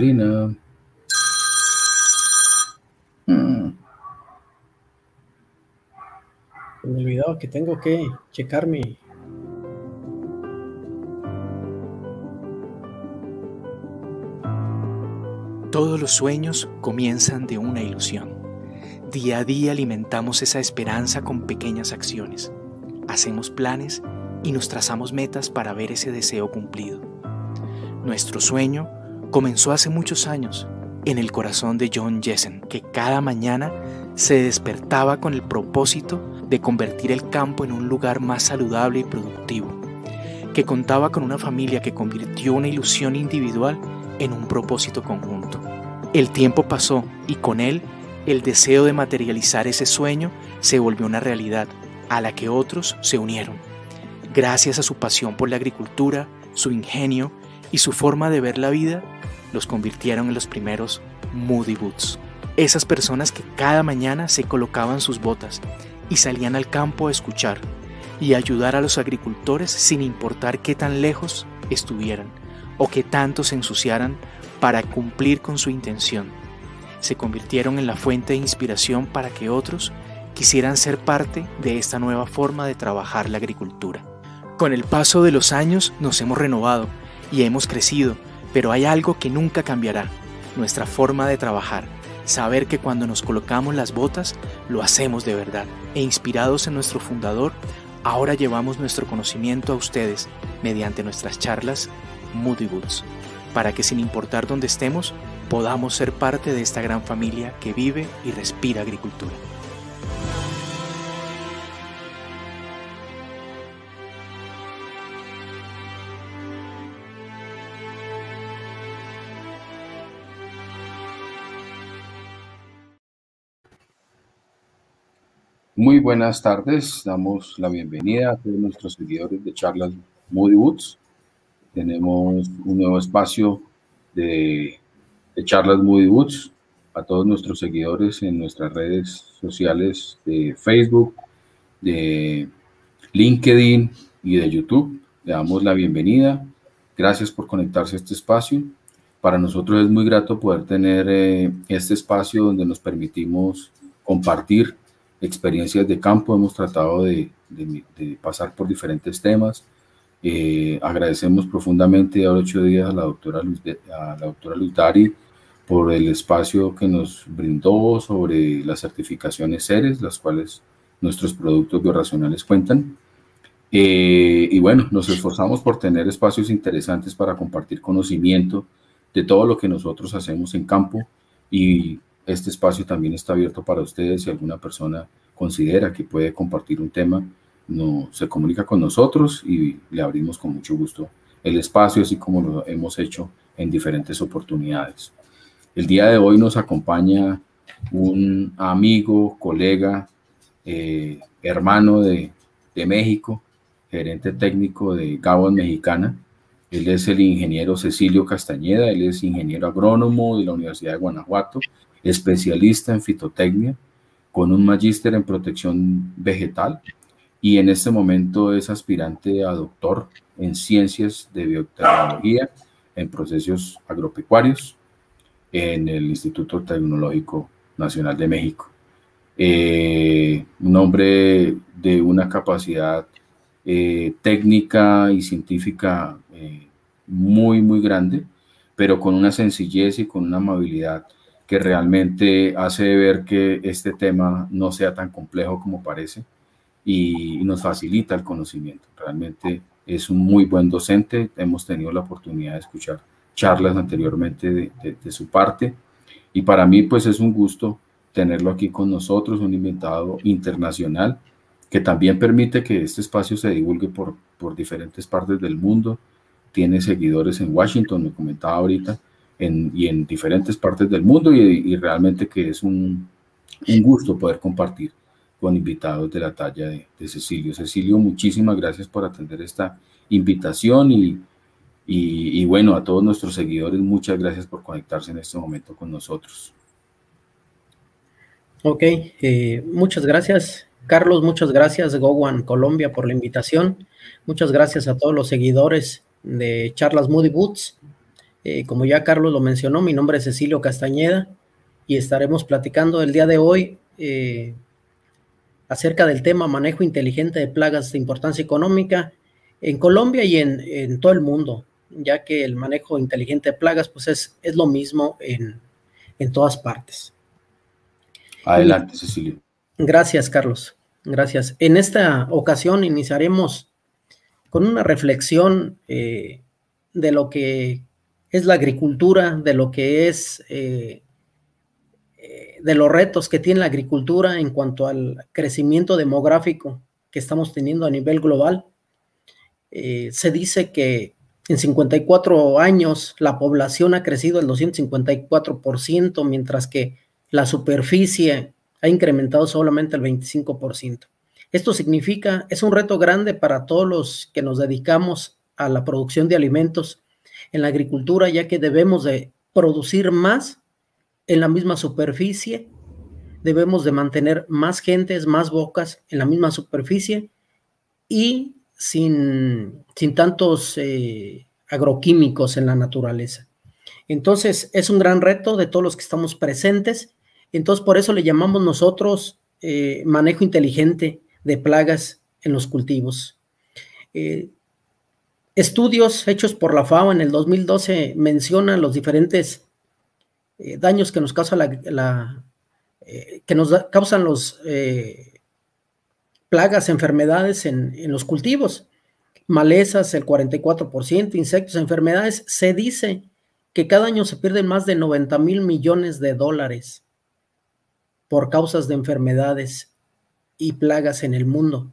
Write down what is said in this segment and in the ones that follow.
Me he hmm. olvidado que tengo que checar mi, Todos los sueños comienzan de una ilusión. Día a día alimentamos esa esperanza con pequeñas acciones. Hacemos planes y nos trazamos metas para ver ese deseo cumplido. Nuestro sueño comenzó hace muchos años en el corazón de John Jessen, que cada mañana se despertaba con el propósito de convertir el campo en un lugar más saludable y productivo, que contaba con una familia que convirtió una ilusión individual en un propósito conjunto. El tiempo pasó y con él el deseo de materializar ese sueño se volvió una realidad a la que otros se unieron. Gracias a su pasión por la agricultura, su ingenio y su forma de ver la vida los convirtieron en los primeros Moody Boots. Esas personas que cada mañana se colocaban sus botas y salían al campo a escuchar y ayudar a los agricultores sin importar qué tan lejos estuvieran o qué tanto se ensuciaran para cumplir con su intención. Se convirtieron en la fuente de inspiración para que otros quisieran ser parte de esta nueva forma de trabajar la agricultura. Con el paso de los años nos hemos renovado y hemos crecido, pero hay algo que nunca cambiará, nuestra forma de trabajar, saber que cuando nos colocamos las botas, lo hacemos de verdad, e inspirados en nuestro fundador, ahora llevamos nuestro conocimiento a ustedes mediante nuestras charlas Moody Boots, para que sin importar dónde estemos, podamos ser parte de esta gran familia que vive y respira agricultura. Muy buenas tardes, damos la bienvenida a todos nuestros seguidores de charlas Moody Woods. Tenemos un nuevo espacio de, charlas Moody Woods a todos nuestros seguidores en nuestras redes sociales de Facebook, de LinkedIn y de YouTube. Le damos la bienvenida. Gracias por conectarse a este espacio. Para nosotros es muy grato poder tener eh, este espacio donde nos permitimos compartir experiencias de campo, hemos tratado de, pasar por diferentes temas. Eh, agradecemos profundamente a ocho días a la doctora a la Lutari por el espacio que nos brindó sobre las certificaciones seres, las cuales nuestros productos biorracionales cuentan. Eh, y bueno, nos esforzamos por tener espacios interesantes para compartir conocimiento de todo lo que nosotros hacemos en campo y este espacio también está abierto para ustedes. Si alguna persona considera que puede compartir un tema, no, se comunica con nosotros y le abrimos con mucho gusto el espacio, así como lo hemos hecho en diferentes oportunidades. El día de hoy nos acompaña un amigo, colega, eh, hermano de, México, gerente técnico de Gabon Mexicana. Él es el ingeniero Cecilio Castañeda, él es ingeniero agrónomo de la Universidad de Guanajuato especialista en fitotecnia, con un magíster en protección vegetal y en este momento es aspirante a doctor en ciencias de biotecnología en procesos agropecuarios en el Instituto Tecnológico Nacional de México. Eh, un hombre de una capacidad eh, técnica y científica eh, muy, muy grande, pero con una sencillez y con una amabilidad que realmente hace ver que este tema no sea tan complejo como parece y, nos facilita el conocimiento. Realmente es un muy buen docente, hemos tenido la oportunidad de escuchar charlas anteriormente de, su parte y para mí pues es un gusto tenerlo aquí con nosotros, un invitado internacional que también permite que este espacio se divulgue por, por diferentes partes del mundo. Tiene seguidores en Washington, me comentaba ahorita, en, y en diferentes partes del mundo y, realmente que es un, gusto poder compartir con invitados de la talla de, Cecilio. Cecilio, muchísimas gracias por atender esta invitación y, y, bueno, a todos nuestros seguidores, muchas gracias por conectarse en este momento con nosotros. Ok, eh, muchas gracias. Carlos, muchas gracias. Gowan Colombia por la invitación. Muchas gracias a todos los seguidores de Charlas Moody Boots. Eh, como ya Carlos lo mencionó, mi nombre es Cecilio Castañeda y estaremos platicando el día de hoy eh, acerca del tema manejo inteligente de plagas de importancia económica en Colombia y en, todo el mundo, ya que el manejo inteligente de plagas pues es, es lo mismo en, todas partes. Adelante, Cecilio. Gracias, Carlos. Gracias. En esta ocasión iniciaremos con una reflexión eh, de lo que es la agricultura, de lo que es, eh, eh, de los retos que tiene la agricultura en cuanto al crecimiento demográfico que estamos teniendo a nivel global. Eh, se dice que en 54 años la población ha crecido el 254%, mientras que la superficie ha incrementado solamente el 25%. Esto significa, es un reto grande para todos los que nos dedicamos a la producción de alimentos, en la agricultura, ya que debemos de producir más en la misma superficie, debemos de mantener más gentes, más bocas en la misma superficie y sin, sin tantos eh, agroquímicos en la naturaleza. Entonces, es un gran reto de todos los que estamos presentes. Entonces, por eso le llamamos nosotros eh, manejo inteligente de plagas en los cultivos. Eh, estudios hechos por la FAO en el 2012 mencionan los diferentes eh, daños que nos causa la, eh, que nos causan los eh, plagas, enfermedades en, en, los cultivos, malezas el 44%, insectos, enfermedades. Se dice que cada año se pierden más de 90 mil millones de dólares por causas de enfermedades y plagas en el mundo.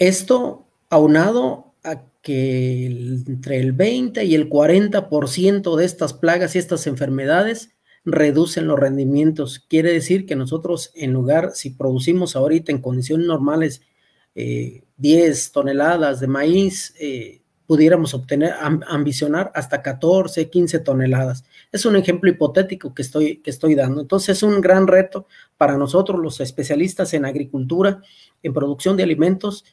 Esto aunado a que entre el 20 y el 40% de estas plagas y estas enfermedades reducen los rendimientos. Quiere decir que nosotros en lugar, si producimos ahorita en condiciones normales 10 eh, toneladas de maíz, eh, pudiéramos obtener, ambicionar hasta 14, 15 toneladas. Es un ejemplo hipotético que estoy, que estoy dando. Entonces es un gran reto para nosotros los especialistas en agricultura, en producción de alimentos,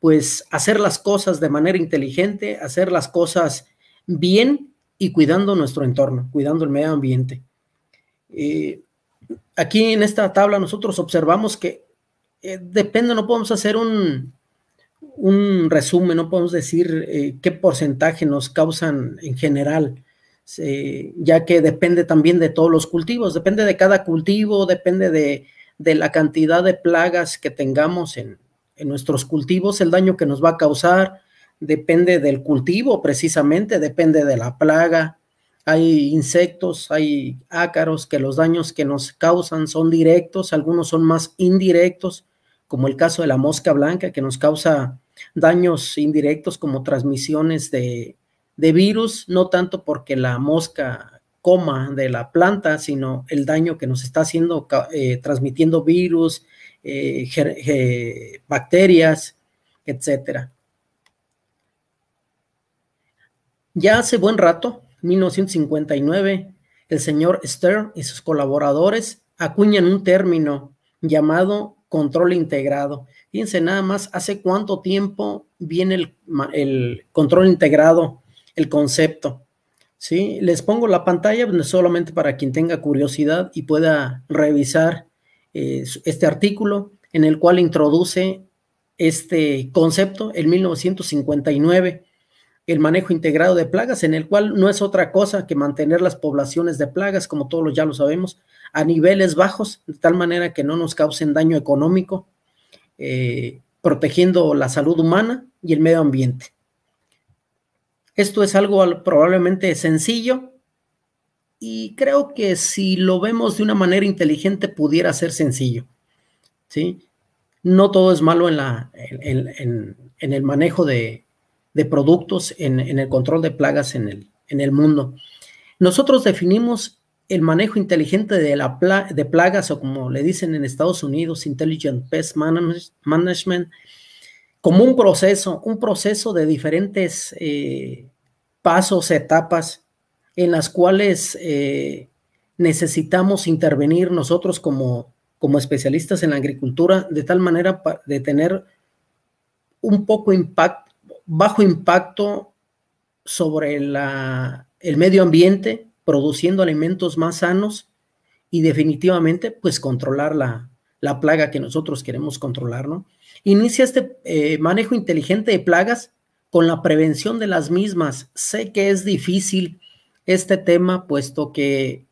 pues hacer las cosas de manera inteligente, hacer las cosas bien y cuidando nuestro entorno, cuidando el medio ambiente. Eh, aquí en esta tabla nosotros observamos que eh, depende, no podemos hacer un, un resumen, no podemos decir eh, qué porcentaje nos causan en general, ya que depende también de todos los cultivos, depende de cada cultivo, depende de, de la cantidad de plagas que tengamos en, en nuestros cultivos, el daño que nos va a causar depende del cultivo precisamente, depende de la plaga. Hay insectos, hay ácaros que los daños que nos causan son directos, algunos son más indirectos, como el caso de la mosca blanca que nos causa daños indirectos como transmisiones de, virus, no tanto porque la mosca coma de la planta, sino el daño que nos está haciendo eh, transmitiendo virus, eh, eh, bacterias, etcétera Ya hace buen rato, 1959, el señor Stern y sus colaboradores acuñan un término llamado control integrado. Fíjense nada más, hace cuánto tiempo viene el, el control integrado, el concepto. ¿sí? Les pongo la pantalla solamente para quien tenga curiosidad y pueda revisar eh, este artículo en el cual introduce este concepto en 1959, el manejo integrado de plagas, en el cual no es otra cosa que mantener las poblaciones de plagas, como todos ya lo sabemos, a niveles bajos, de tal manera que no nos causen daño económico, eh, protegiendo la salud humana y el medio ambiente. Esto es algo probablemente sencillo, y creo que si lo vemos de una manera inteligente pudiera ser sencillo. ¿sí? No todo es malo en, la, en, el manejo de, productos, en, el control de plagas en el, en el mundo. Nosotros definimos el manejo inteligente de, la de plagas o como le dicen en Estados Unidos, Intelligent Pest Management, como un proceso, un proceso de diferentes eh, pasos, etapas en las cuales eh, necesitamos intervenir nosotros como, como especialistas en la agricultura, de tal manera de tener un poco impact, bajo impacto sobre el medio ambiente, produciendo alimentos más sanos y definitivamente pues controlar la, plaga que nosotros queremos controlar, ¿no? Inicia este eh, manejo inteligente de plagas con la prevención de las mismas. Sé que es difícil, este tema, puesto que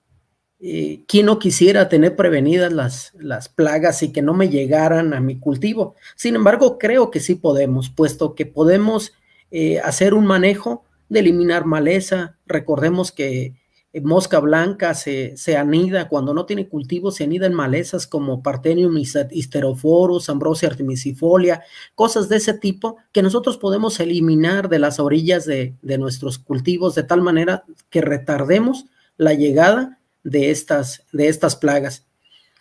eh, quien no quisiera tener prevenidas las, las plagas y que no me llegaran a mi cultivo? Sin embargo, creo que sí podemos, puesto que podemos eh, hacer un manejo de eliminar maleza. Recordemos que eh, mosca blanca se, anida, cuando no tiene cultivo, se anida en malezas como Partenium histeroforus, Ambrosia artemisifolia, cosas de ese tipo que nosotros podemos eliminar de las orillas de, nuestros cultivos de tal manera que retardemos la llegada de estas, de estas plagas.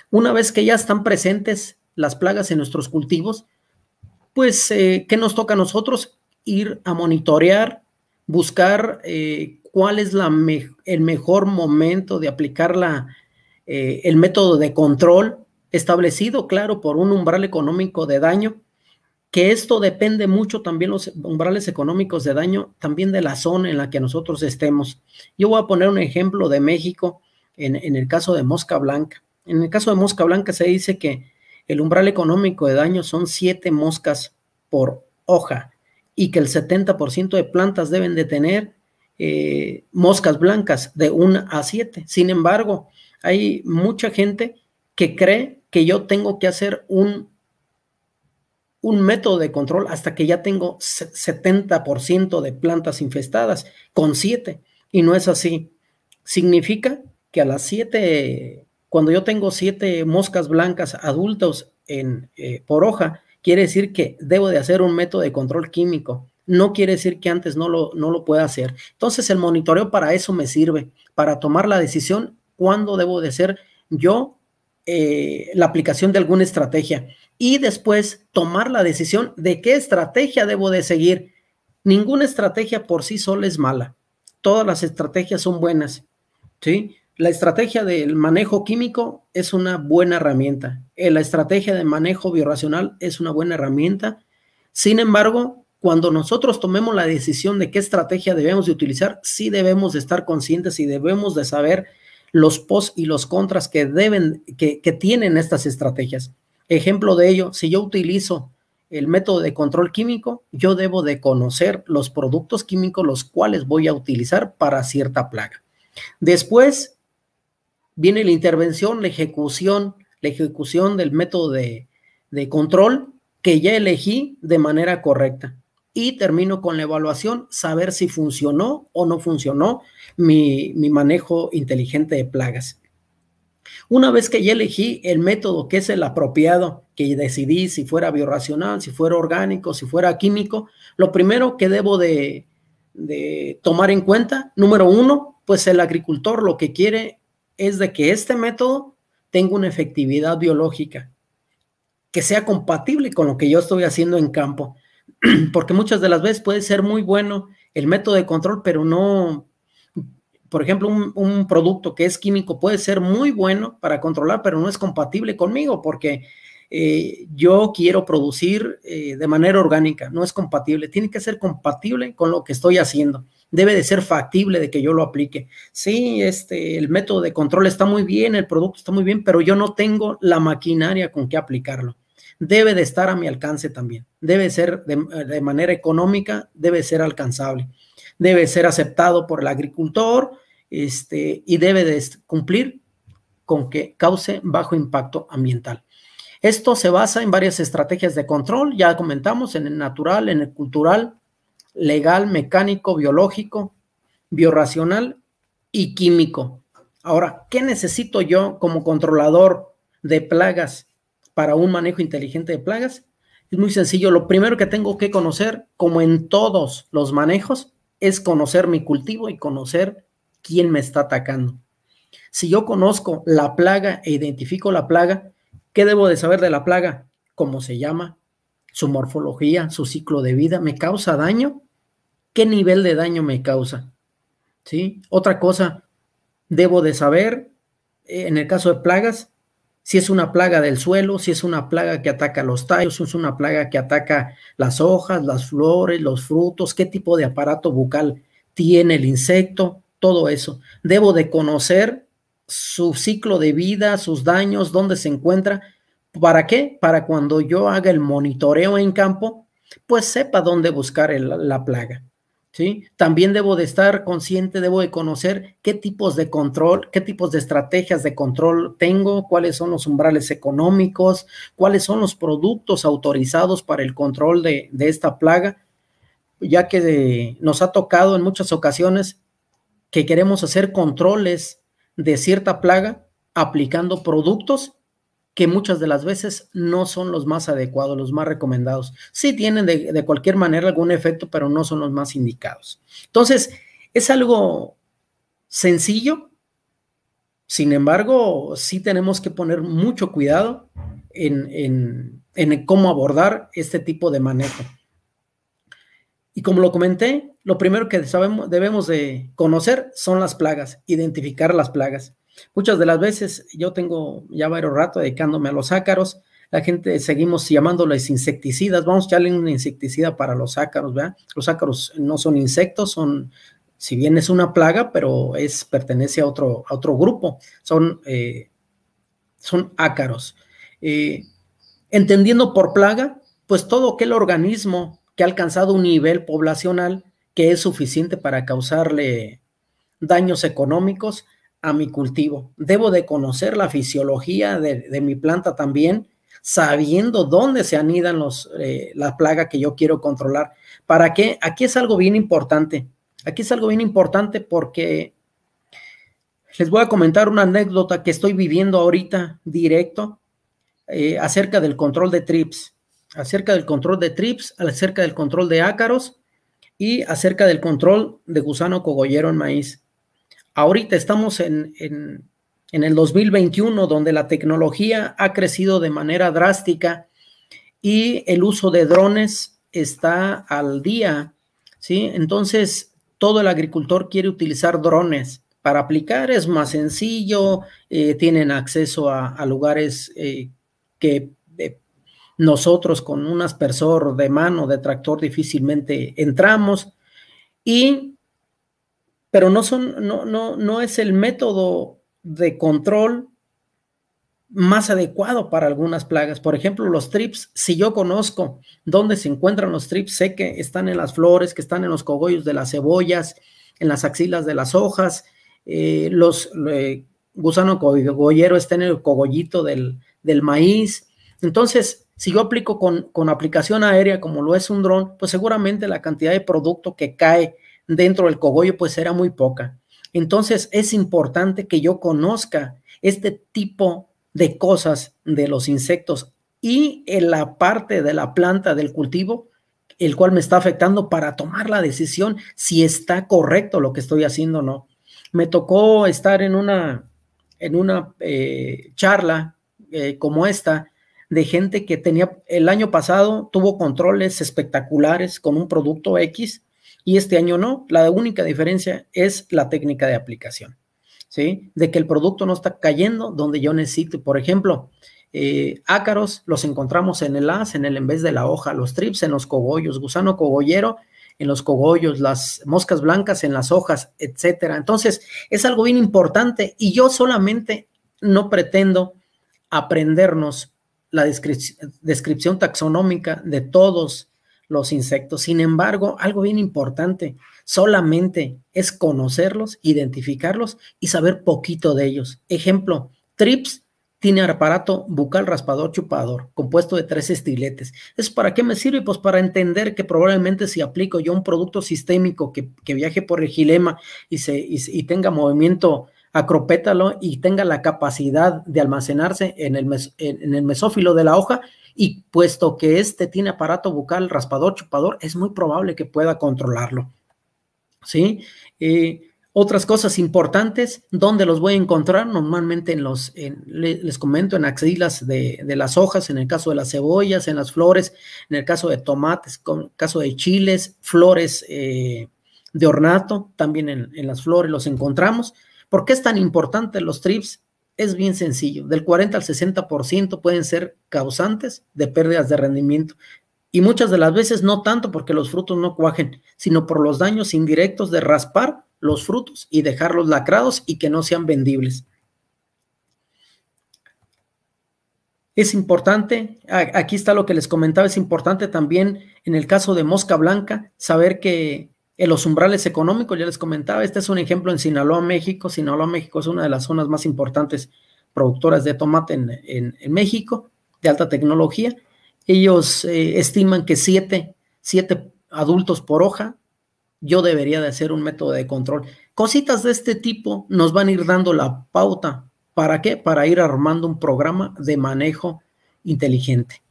Una vez que ya están presentes las plagas en nuestros cultivos, pues, eh, ¿qué nos toca a nosotros? Ir a monitorear, buscar eh, cuál es el mejor momento de aplicar eh, el método de control establecido, claro, por un umbral económico de daño, que esto depende mucho también los umbrales económicos de daño, también de la zona en la que nosotros estemos. Yo voy a poner un ejemplo de México en, en el caso de Mosca Blanca. En el caso de Mosca Blanca se dice que el umbral económico de daño son siete moscas por hoja y que el 70% de plantas deben de tener eh, moscas blancas de 1 a 7. Sin embargo, hay mucha gente que cree que yo tengo que hacer un, un método de control hasta que ya tengo 70% de plantas infestadas con 7. Y no es así. Significa que a las 7, cuando yo tengo 7 moscas blancas adultos en, eh, por hoja, quiere decir que debo de hacer un método de control químico no quiere decir que antes no lo, no lo pueda hacer. Entonces el monitoreo para eso me sirve, para tomar la decisión cuándo debo de ser yo eh, la aplicación de alguna estrategia y después tomar la decisión de qué estrategia debo de seguir. Ninguna estrategia por sí sola es mala. Todas las estrategias son buenas. ¿sí? La estrategia del manejo químico es una buena herramienta. Eh, la estrategia de manejo biorracional es una buena herramienta. Sin embargo, cuando nosotros tomemos la decisión de qué estrategia debemos de utilizar, sí debemos de estar conscientes y debemos de saber los pos y los contras que deben, que, tienen estas estrategias. Ejemplo de ello, si yo utilizo el método de control químico, yo debo de conocer los productos químicos los cuales voy a utilizar para cierta plaga. Después viene la intervención, la ejecución, la ejecución del método de control que ya elegí de manera correcta y termino con la evaluación, saber si funcionó o no funcionó mi, manejo inteligente de plagas. Una vez que ya elegí el método que es el apropiado, que decidí si fuera biorracional, si fuera orgánico, si fuera químico, lo primero que debo de, de tomar en cuenta, número uno, pues el agricultor lo que quiere es de que este método tenga una efectividad biológica, que sea compatible con lo que yo estoy haciendo en campo. porque muchas de las veces puede ser muy bueno el método de control, pero no, por ejemplo, un, producto que es químico puede ser muy bueno para controlar, pero no es compatible conmigo porque eh, yo quiero producir eh, de manera orgánica, no es compatible, tiene que ser compatible con lo que estoy haciendo, debe de ser factible de que yo lo aplique. Sí, este, el método de control está muy bien, el producto está muy bien, pero yo no tengo la maquinaria con que aplicarlo debe de estar a mi alcance también, debe ser de, manera económica, debe ser alcanzable, debe ser aceptado por el agricultor este, y debe de cumplir con que cause bajo impacto ambiental. Esto se basa en varias estrategias de control, ya comentamos, en el natural, en el cultural, legal, mecánico, biológico, biorracional y químico. Ahora, ¿qué necesito yo como controlador de plagas para un manejo inteligente de plagas? Es muy sencillo. Lo primero que tengo que conocer, como en todos los manejos, es conocer mi cultivo y conocer quién me está atacando. Si yo conozco la plaga e identifico la plaga, ¿qué debo de saber de la plaga? ¿Cómo se llama? ¿Su morfología? ¿Su ciclo de vida? ¿Me causa daño? ¿Qué nivel de daño me causa? ¿Sí? Otra cosa, debo de saber, eh, en el caso de plagas, si es una plaga del suelo, si es una plaga que ataca los tallos, si es una plaga que ataca las hojas, las flores, los frutos, qué tipo de aparato bucal tiene el insecto, todo eso. Debo de conocer su ciclo de vida, sus daños, dónde se encuentra. ¿Para qué? Para cuando yo haga el monitoreo en campo, pues sepa dónde buscar la plaga. También debo de estar consciente, debo de conocer qué tipos de control, qué tipos de estrategias de control tengo, cuáles son los umbrales económicos, cuáles son los productos autorizados para el control de, esta plaga, ya que nos ha tocado en muchas ocasiones que queremos hacer controles de cierta plaga aplicando productos que muchas de las veces no son los más adecuados, los más recomendados. Sí tienen de, cualquier manera algún efecto, pero no son los más indicados. Entonces, es algo sencillo, sin embargo, sí tenemos que poner mucho cuidado en, en, cómo abordar este tipo de manejo. Y como lo comenté, lo primero que sabemos, debemos de conocer son las plagas, identificar las plagas. Muchas de las veces yo tengo ya varios rato dedicándome a los ácaros. La gente seguimos llamándoles insecticidas. Vamos a echarle un insecticida para los ácaros, ¿verdad? Los ácaros no son insectos, son, si bien es una plaga, pero es pertenece a otro, otro grupo. Son, eh, son ácaros. Eh, entendiendo por plaga, pues todo aquel organismo que ha alcanzado un nivel poblacional que es suficiente para causarle daños económicos a mi cultivo. Debo de conocer la fisiología de, mi planta también, sabiendo dónde se anidan los, eh, la plaga que yo quiero controlar. ¿Para qué? Aquí es algo bien importante. Aquí es algo bien importante porque les voy a comentar una anécdota que estoy viviendo ahorita directo eh, acerca del control de trips, acerca del control de trips, acerca del control de ácaros y acerca del control de gusano cogollero en maíz. Ahorita estamos en, el 2021, donde la tecnología ha crecido de manera drástica y el uso de drones está al día, ¿sí? Entonces, todo el agricultor quiere utilizar drones para aplicar, es más sencillo, eh, tienen acceso a, lugares eh, que eh, nosotros con un aspersor de mano, de tractor, difícilmente entramos. Y pero no, son, no, no, no es el método de control más adecuado para algunas plagas. Por ejemplo, los trips, si yo conozco dónde se encuentran los trips, sé que están en las flores, que están en los cogollos de las cebollas, en las axilas de las hojas, eh, los eh, gusano cogollero está en el cogollito del, del maíz. Entonces, si yo aplico con, con aplicación aérea como lo es un dron, pues seguramente la cantidad de producto que cae dentro del cogollo pues era muy poca. Entonces es importante que yo conozca este tipo de cosas de los insectos y en eh, la parte de la planta del cultivo, el cual me está afectando para tomar la decisión si está correcto lo que estoy haciendo o no. Me tocó estar en una, en una eh, charla eh, como esta de gente que tenía el año pasado, tuvo controles espectaculares con un producto X y este año no. La única diferencia es la técnica de aplicación, ¿sí? De que el producto no está cayendo donde yo necesito. Por ejemplo, eh, ácaros los encontramos en el as, en el en vez de la hoja, los trips en los cogollos, gusano cogollero en los cogollos, las moscas blancas en las hojas, etcétera. Entonces, es algo bien importante y yo solamente no pretendo aprendernos la descripción taxonómica de todos los insectos. Sin embargo, algo bien importante, solamente es conocerlos, identificarlos y saber poquito de ellos. Ejemplo, TRIPS tiene aparato bucal raspador chupador, compuesto de tres estiletes. ¿Es para qué me sirve? Pues para entender que probablemente si aplico yo un producto sistémico que, que viaje por el gilema y, se, tenga movimiento acropétalo y tenga la capacidad de almacenarse en el, mes, en el mesófilo de la hoja, y puesto que este tiene aparato bucal, raspador, chupador, es muy probable que pueda controlarlo. ¿Sí? Eh, otras cosas importantes, ¿dónde los voy a encontrar? Normalmente en los, les comento, en axilas de, las hojas, en el caso de las cebollas, en las flores, en el caso de tomates, en el caso de chiles, flores eh, de ornato, también en, en, las flores los encontramos. ¿Por qué es tan importante los trips? es bien sencillo. Del 40 al 60% pueden ser causantes de pérdidas de rendimiento. Y muchas de las veces no tanto porque los frutos no cuajen, sino por los daños indirectos de raspar los frutos y dejarlos lacrados y que no sean vendibles. Es importante, aquí está lo que les comentaba, es importante también en el caso de mosca blanca saber que en los umbrales económicos, ya les comentaba, este es un ejemplo en Sinaloa, México. Sinaloa, México es una de las zonas más importantes productoras de tomate en, México, de alta tecnología. Ellos eh, estiman que siete, adultos por hoja, yo debería de hacer un método de control. Cositas de este tipo nos van a ir dando la pauta. ¿Para qué? Para ir armando un programa de manejo inteligente.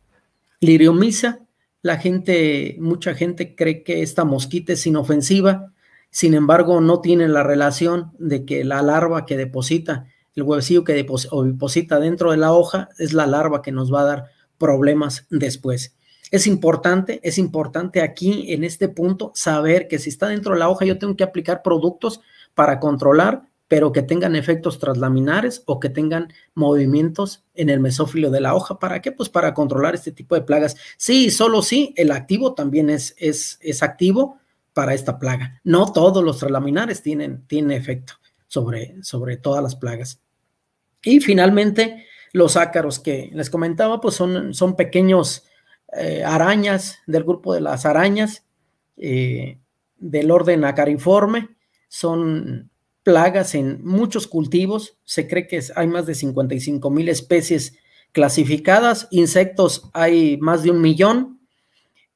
Liriomisa la gente, mucha gente cree que esta mosquita es inofensiva, sin embargo, no tiene la relación de que la larva que deposita, el huevecillo que deposita dentro de la hoja, es la larva que nos va a dar problemas después. Es importante, es importante aquí en este punto saber que si está dentro de la hoja yo tengo que aplicar productos para controlar pero que tengan efectos traslaminares o que tengan movimientos en el mesófilo de la hoja. ¿Para qué? Pues para controlar este tipo de plagas. Sí, solo sí, el activo también es, es, activo para esta plaga. No todos los traslaminares tienen, efecto sobre, sobre todas las plagas. Y finalmente, los ácaros que les comentaba, pues son, son pequeños eh, arañas del grupo de las arañas eh, del orden acariforme. Son plagas en muchos cultivos. Se cree que hay más de 55 mil especies clasificadas. Insectos hay más de un millón.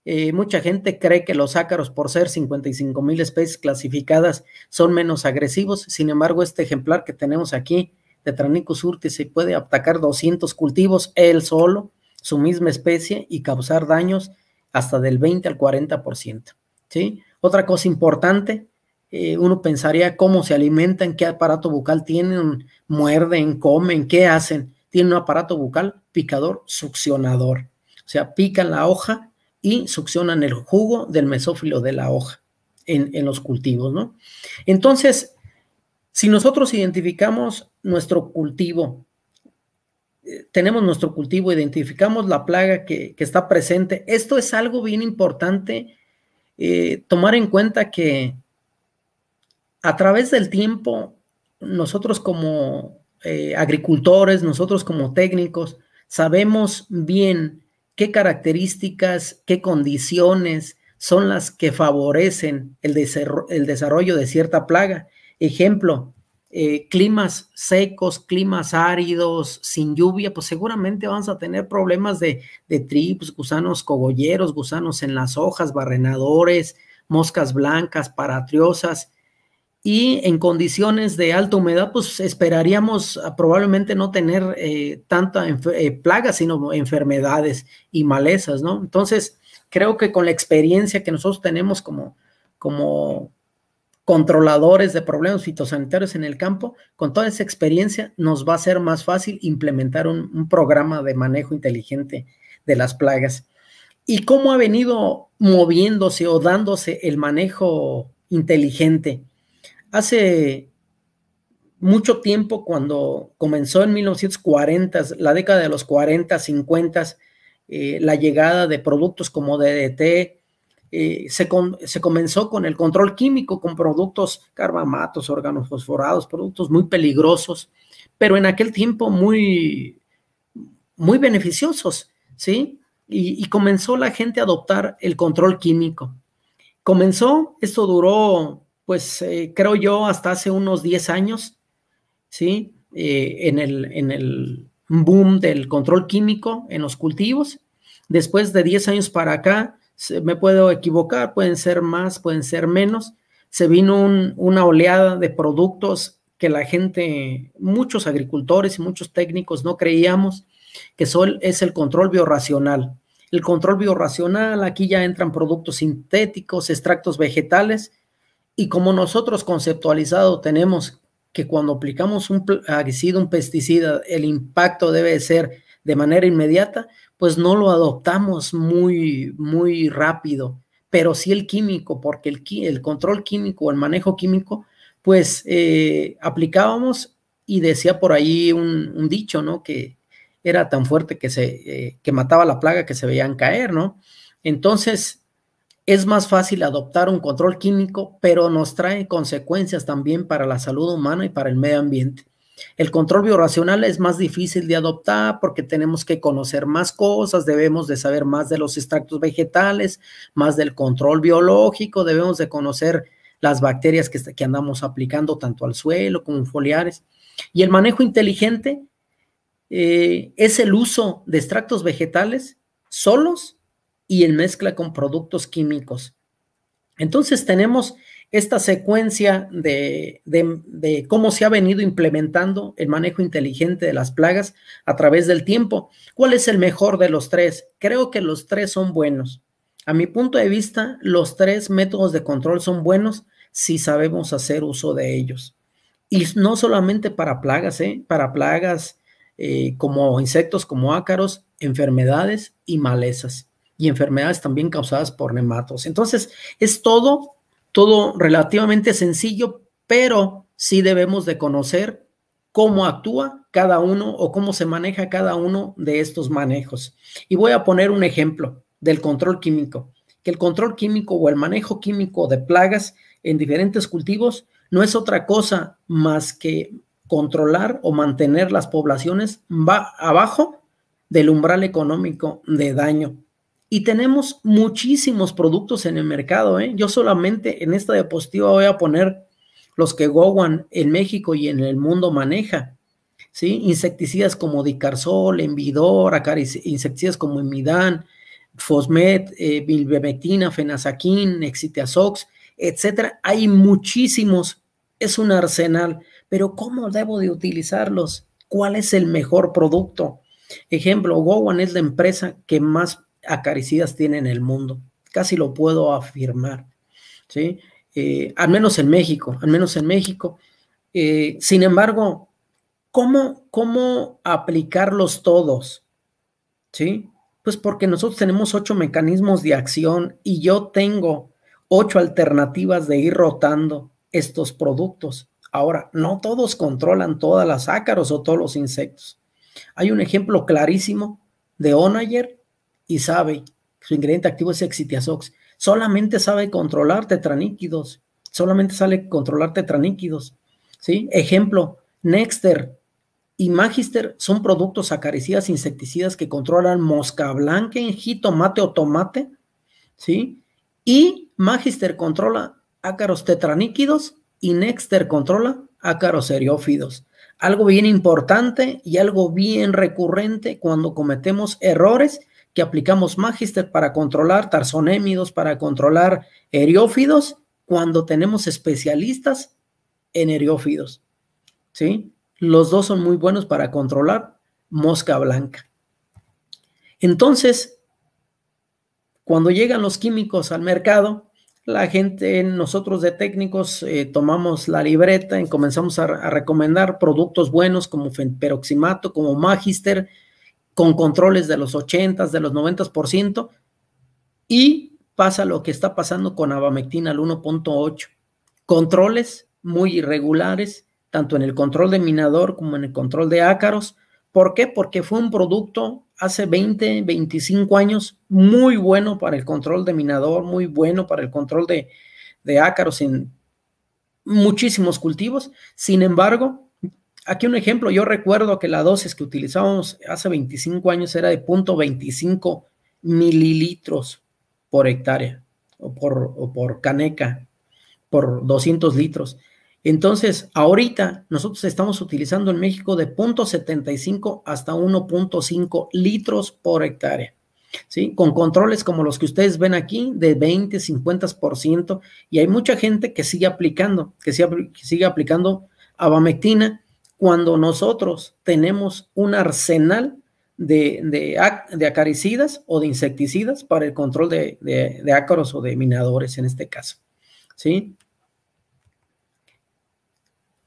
Eh, mucha gente cree que los ácaros, por ser 55 mil especies clasificadas, son menos agresivos. Sin embargo, este ejemplar que tenemos aquí de Tranicus urtis se puede atacar 200 cultivos él solo, su misma especie, y causar daños hasta del 20 al 40%. ¿sí? Otra cosa importante, eh, uno pensaría cómo se alimentan, qué aparato bucal tienen, muerden, comen, qué hacen. Tienen un aparato bucal picador, succionador. O sea, pican la hoja y succionan el jugo del mesófilo de la hoja en, los cultivos, ¿no? Entonces, si nosotros identificamos nuestro cultivo, eh, tenemos nuestro cultivo, identificamos la plaga que, está presente, esto es algo bien importante eh, tomar en cuenta que a través del tiempo, nosotros como eh, agricultores, nosotros como técnicos, sabemos bien qué características, qué condiciones son las que favorecen el, desarrollo de cierta plaga. Ejemplo, eh, climas secos, climas áridos, sin lluvia, pues seguramente vamos a tener problemas de, de trips, gusanos cogolleros, gusanos en las hojas, barrenadores, moscas blancas, paratriosas y en condiciones de alta humedad, pues esperaríamos ah, probablemente no tener eh, tanta eh, plaga, sino enfermedades y malezas, ¿no? Entonces, creo que con la experiencia que nosotros tenemos como, como controladores de problemas fitosanitarios en el campo, con toda esa experiencia nos va a ser más fácil implementar un programa de manejo inteligente de las plagas. ¿Y cómo ha venido moviéndose o dándose el manejo inteligente? Hace mucho tiempo, cuando comenzó en 1940, la década de los 40, 50, eh, la llegada de productos como DDT, eh, se, comenzó con el control químico, con productos carbamatos, órganos fosforados, productos muy peligrosos, pero en aquel tiempo muy, muy beneficiosos, ¿sí? y comenzó la gente a adoptar el control químico. Comenzó, esto duró pues eh, creo yo, hasta hace unos 10 años, ¿sí? Eh, en, el, boom del control químico en los cultivos. Después de 10 años para acá, me puedo equivocar, pueden ser más, pueden ser menos. Se vino una oleada de productos que la gente, muchos agricultores y muchos técnicos no creíamos que sol, es el control biorracional. El control biorracional, aquí ya entran productos sintéticos, extractos vegetales, y como nosotros conceptualizado tenemos que cuando aplicamos un plaguicida, un pesticida, el impacto debe ser de manera inmediata, pues no lo adoptamos muy, muy rápido, pero sí el químico, porque el, control químico, el manejo químico, pues eh, aplicábamos y decía por ahí un, dicho, ¿no? Que era tan fuerte que, se, eh, que mataba la plaga que se veían caer, ¿no? Entonces, es más fácil adoptar un control químico, pero nos trae consecuencias también para la salud humana y para el medio ambiente. El control biorracional es más difícil de adoptar porque tenemos que conocer más cosas, debemos de saber más de los extractos vegetales, más del control biológico, debemos de conocer las bacterias que, andamos aplicando tanto al suelo como foliares. Y el manejo inteligente eh, es el uso de extractos vegetales solos y en mezcla con productos químicos. Entonces tenemos esta secuencia de, cómo se ha venido implementando el manejo inteligente de las plagas a través del tiempo. ¿Cuál es el mejor de los tres? Creo que los tres son buenos. A mi punto de vista, los tres métodos de control son buenos si sabemos hacer uso de ellos. Y no solamente para plagas, ¿eh? para plagas eh, como insectos, como ácaros, enfermedades y malezas y enfermedades también causadas por nematos. Entonces, es todo, todo relativamente sencillo, pero sí debemos de conocer cómo actúa cada uno o cómo se maneja cada uno de estos manejos. Y voy a poner un ejemplo del control químico, que el control químico o el manejo químico de plagas en diferentes cultivos no es otra cosa más que controlar o mantener las poblaciones abajo del umbral económico de daño y tenemos muchísimos productos en el mercado. ¿eh? Yo solamente en esta diapositiva voy a poner los que Gowan en México y en el mundo maneja. ¿sí? Insecticidas como Dicarsol, Envidor, insecticidas como Imidan, Fosmet, eh, Bilbemetina, Fenazaquín, etcétera. Hay muchísimos. Es un arsenal. Pero ¿cómo debo de utilizarlos? ¿Cuál es el mejor producto? Ejemplo, Gowan es la empresa que más acaricidas tiene en el mundo. Casi lo puedo afirmar, ¿sí? Eh, al menos en México, al menos en México. Eh, sin embargo, ¿cómo, ¿cómo aplicarlos todos? ¿Sí? Pues porque nosotros tenemos ocho mecanismos de acción y yo tengo ocho alternativas de ir rotando estos productos. Ahora, no todos controlan todas las ácaros o todos los insectos. Hay un ejemplo clarísimo de Onager y sabe su ingrediente activo es exitiazox. Solamente sabe controlar tetraníquidos. Solamente sabe controlar tetraníquidos. ¿sí? Ejemplo, Nexter y Magister son productos acaricidas insecticidas que controlan mosca blanca, jitomate o tomate. ¿sí? Y Magister controla ácaros tetraníquidos y Nexter controla ácaros seriófidos. Algo bien importante y algo bien recurrente cuando cometemos errores que aplicamos Magister para controlar tarsonémidos, para controlar eriófidos, cuando tenemos especialistas en eriófidos. ¿sí? Los dos son muy buenos para controlar mosca blanca. Entonces, cuando llegan los químicos al mercado, la gente, nosotros de técnicos, eh, tomamos la libreta y comenzamos a, recomendar productos buenos como peroximato, como magister, con controles de los 80, de los 90%, y pasa lo que está pasando con abamectina al 1.8. Controles muy irregulares, tanto en el control de minador como en el control de ácaros. ¿Por qué? Porque fue un producto hace 20, 25 años muy bueno para el control de minador, muy bueno para el control de, de ácaros en muchísimos cultivos. Sin embargo, Aquí un ejemplo, yo recuerdo que la dosis que utilizábamos hace 25 años era de 0.25 mililitros por hectárea o por, caneca, por 200 litros. Entonces, ahorita nosotros estamos utilizando en México de 0.75 hasta 1.5 litros por hectárea, ¿sí? Con controles como los que ustedes ven aquí de 20, 50%, y hay mucha gente que sigue aplicando, que sigue, que sigue aplicando abamectina cuando nosotros tenemos un arsenal de, de, acaricidas o de insecticidas para el control de, de, ácaros o de minadores en este caso. ¿Sí?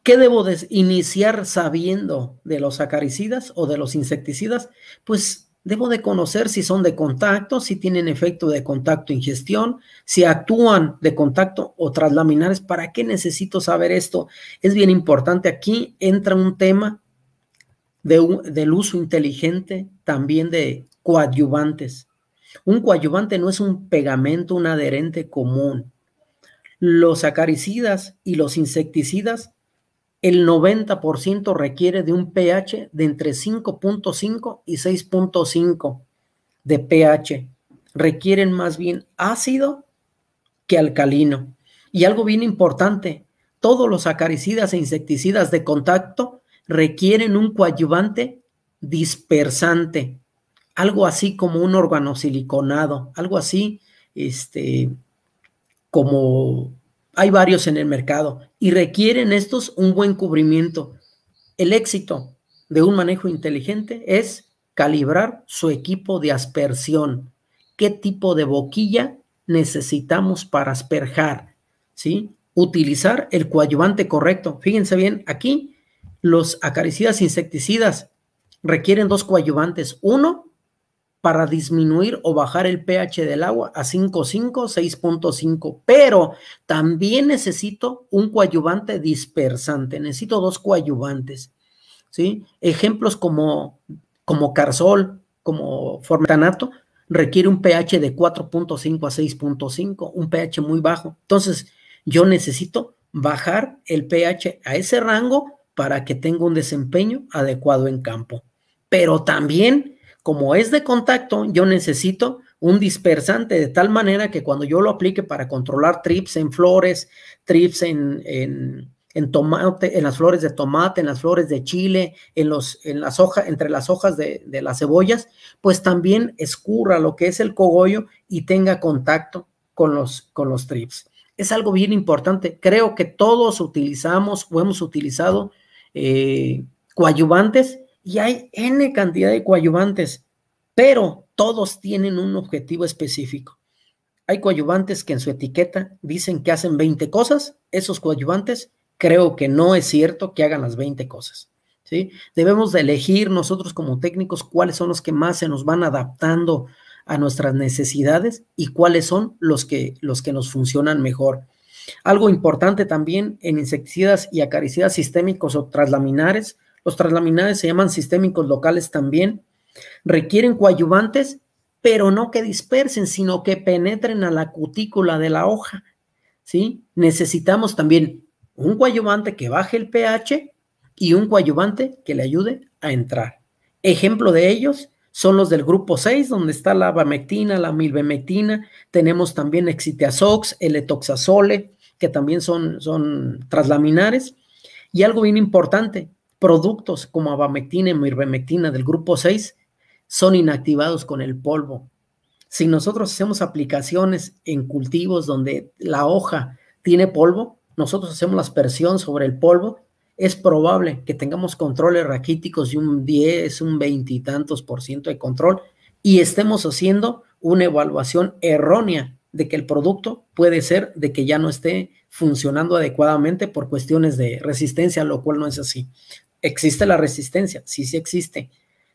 ¿Qué debo iniciar sabiendo de los acaricidas o de los insecticidas? Pues Debo de conocer si son de contacto, si tienen efecto de contacto ingestión, si actúan de contacto o traslaminares. ¿Para qué necesito saber esto? Es bien importante. Aquí entra un tema del uso inteligente también de coadyuvantes. Un coadyuvante no es un pegamento, un adherente común. Los acaricidas y los insecticidas el 90% requiere de un pH de entre 5.5 y 6.5 de pH. Requieren más bien ácido que alcalino. Y algo bien importante, todos los acaricidas e insecticidas de contacto requieren un coadyuvante dispersante, algo así como un siliconado, algo así este, como hay varios en el mercado y requieren estos un buen cubrimiento. El éxito de un manejo inteligente es calibrar su equipo de aspersión. ¿Qué tipo de boquilla necesitamos para asperjar? ¿Sí? Utilizar el coadyuvante correcto. Fíjense bien, aquí los acaricidas insecticidas requieren dos coadyuvantes. Uno para disminuir o bajar el pH del agua a 5,5, 6,5, pero también necesito un coadyuvante dispersante, necesito dos coadyuvantes, ¿sí? Ejemplos como, como Carsol, como Formetanato, requiere un pH de 4.5 a 6.5, un pH muy bajo. Entonces, yo necesito bajar el pH a ese rango para que tenga un desempeño adecuado en campo. Pero también como es de contacto, yo necesito un dispersante de tal manera que cuando yo lo aplique para controlar trips en flores, trips en, tomate, en las flores de tomate, en las flores de chile, en, los, en las hojas, entre las hojas de, las cebollas, pues también escurra lo que es el cogollo y tenga contacto con los, con los trips. Es algo bien importante. Creo que todos utilizamos o hemos utilizado eh, coadyuvantes y hay N cantidad de coadyuvantes, pero todos tienen un objetivo específico. Hay coadyuvantes que en su etiqueta dicen que hacen 20 cosas, esos coadyuvantes creo que no es cierto que hagan las 20 cosas. ¿sí? Debemos de elegir nosotros como técnicos cuáles son los que más se nos van adaptando a nuestras necesidades y cuáles son los que, los que nos funcionan mejor. Algo importante también en insecticidas y acaricidas sistémicos o traslaminares los traslaminares se llaman sistémicos locales también. Requieren coadyuvantes, pero no que dispersen, sino que penetren a la cutícula de la hoja. ¿sí? Necesitamos también un coadyuvante que baje el pH y un coadyuvante que le ayude a entrar. Ejemplo de ellos son los del grupo 6, donde está la abamectina, la milbemectina, tenemos también exiteazox, el etoxazole, que también son, son traslaminares. Y algo bien importante, productos como abametina y mirbemetina del grupo 6 son inactivados con el polvo. Si nosotros hacemos aplicaciones en cultivos donde la hoja tiene polvo, nosotros hacemos la aspersión sobre el polvo, es probable que tengamos controles raquíticos de un 10, un 20 y tantos por ciento de control y estemos haciendo una evaluación errónea de que el producto puede ser de que ya no esté funcionando adecuadamente por cuestiones de resistencia, lo cual no es así. ¿Existe la resistencia? Sí, sí existe.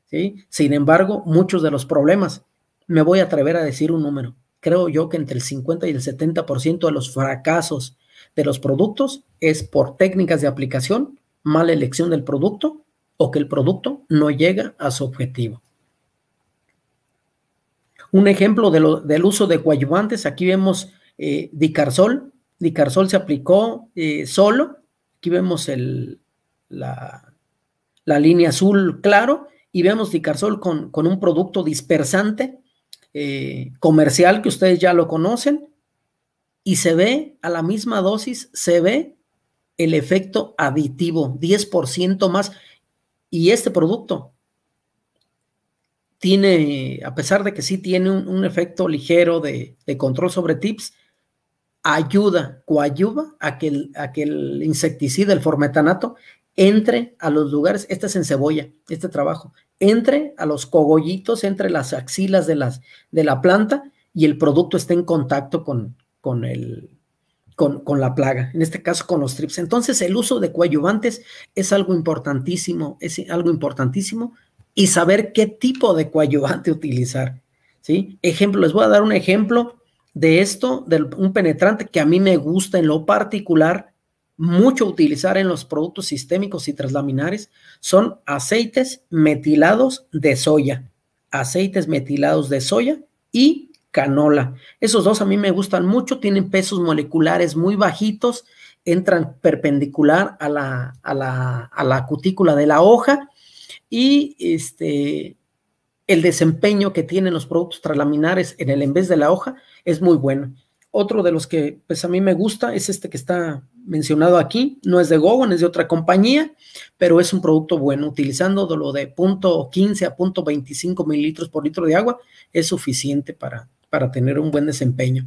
¿sí? Sin embargo, muchos de los problemas, me voy a atrever a decir un número, creo yo que entre el 50 y el 70% de los fracasos de los productos es por técnicas de aplicación, mala elección del producto o que el producto no llega a su objetivo. Un ejemplo del uso de coadyuvantes, aquí vemos eh, dicarsol. Dicarsol se aplicó eh, solo. Aquí vemos el, la, la línea azul claro y vemos Dicarsol con, con un producto dispersante eh, comercial que ustedes ya lo conocen y se ve a la misma dosis, se ve el efecto aditivo, 10% más. Y este producto tiene, a pesar de que sí tiene un, efecto ligero de, control sobre tips, ayuda, coayuda a que el, a que el insecticida, el formetanato, entre a los lugares, este es en cebolla, este trabajo, entre a los cogollitos, entre las axilas de, las, de la planta y el producto esté en contacto con, con, el, con, la plaga, en este caso con los trips. Entonces el uso de coadyuvantes es algo importantísimo, es algo importantísimo y saber qué tipo de coadyuvante utilizar. ¿sí? Ejemplo, les voy a dar un ejemplo de esto, de un penetrante que a mí me gusta en lo particular mucho utilizar en los productos sistémicos y traslaminares son aceites metilados de soya, aceites metilados de soya y canola. Esos dos a mí me gustan mucho, tienen pesos moleculares muy bajitos, entran perpendicular a la, a la, cutícula de la hoja y este, el desempeño que tienen los productos traslaminares en el en vez de la hoja es muy bueno. Otro de los que pues a mí me gusta es este que está mencionado aquí, no es de Gogon, es de otra compañía, pero es un producto bueno, utilizando de lo de punto a punto mililitros por litro de agua, es suficiente para, para tener un buen desempeño.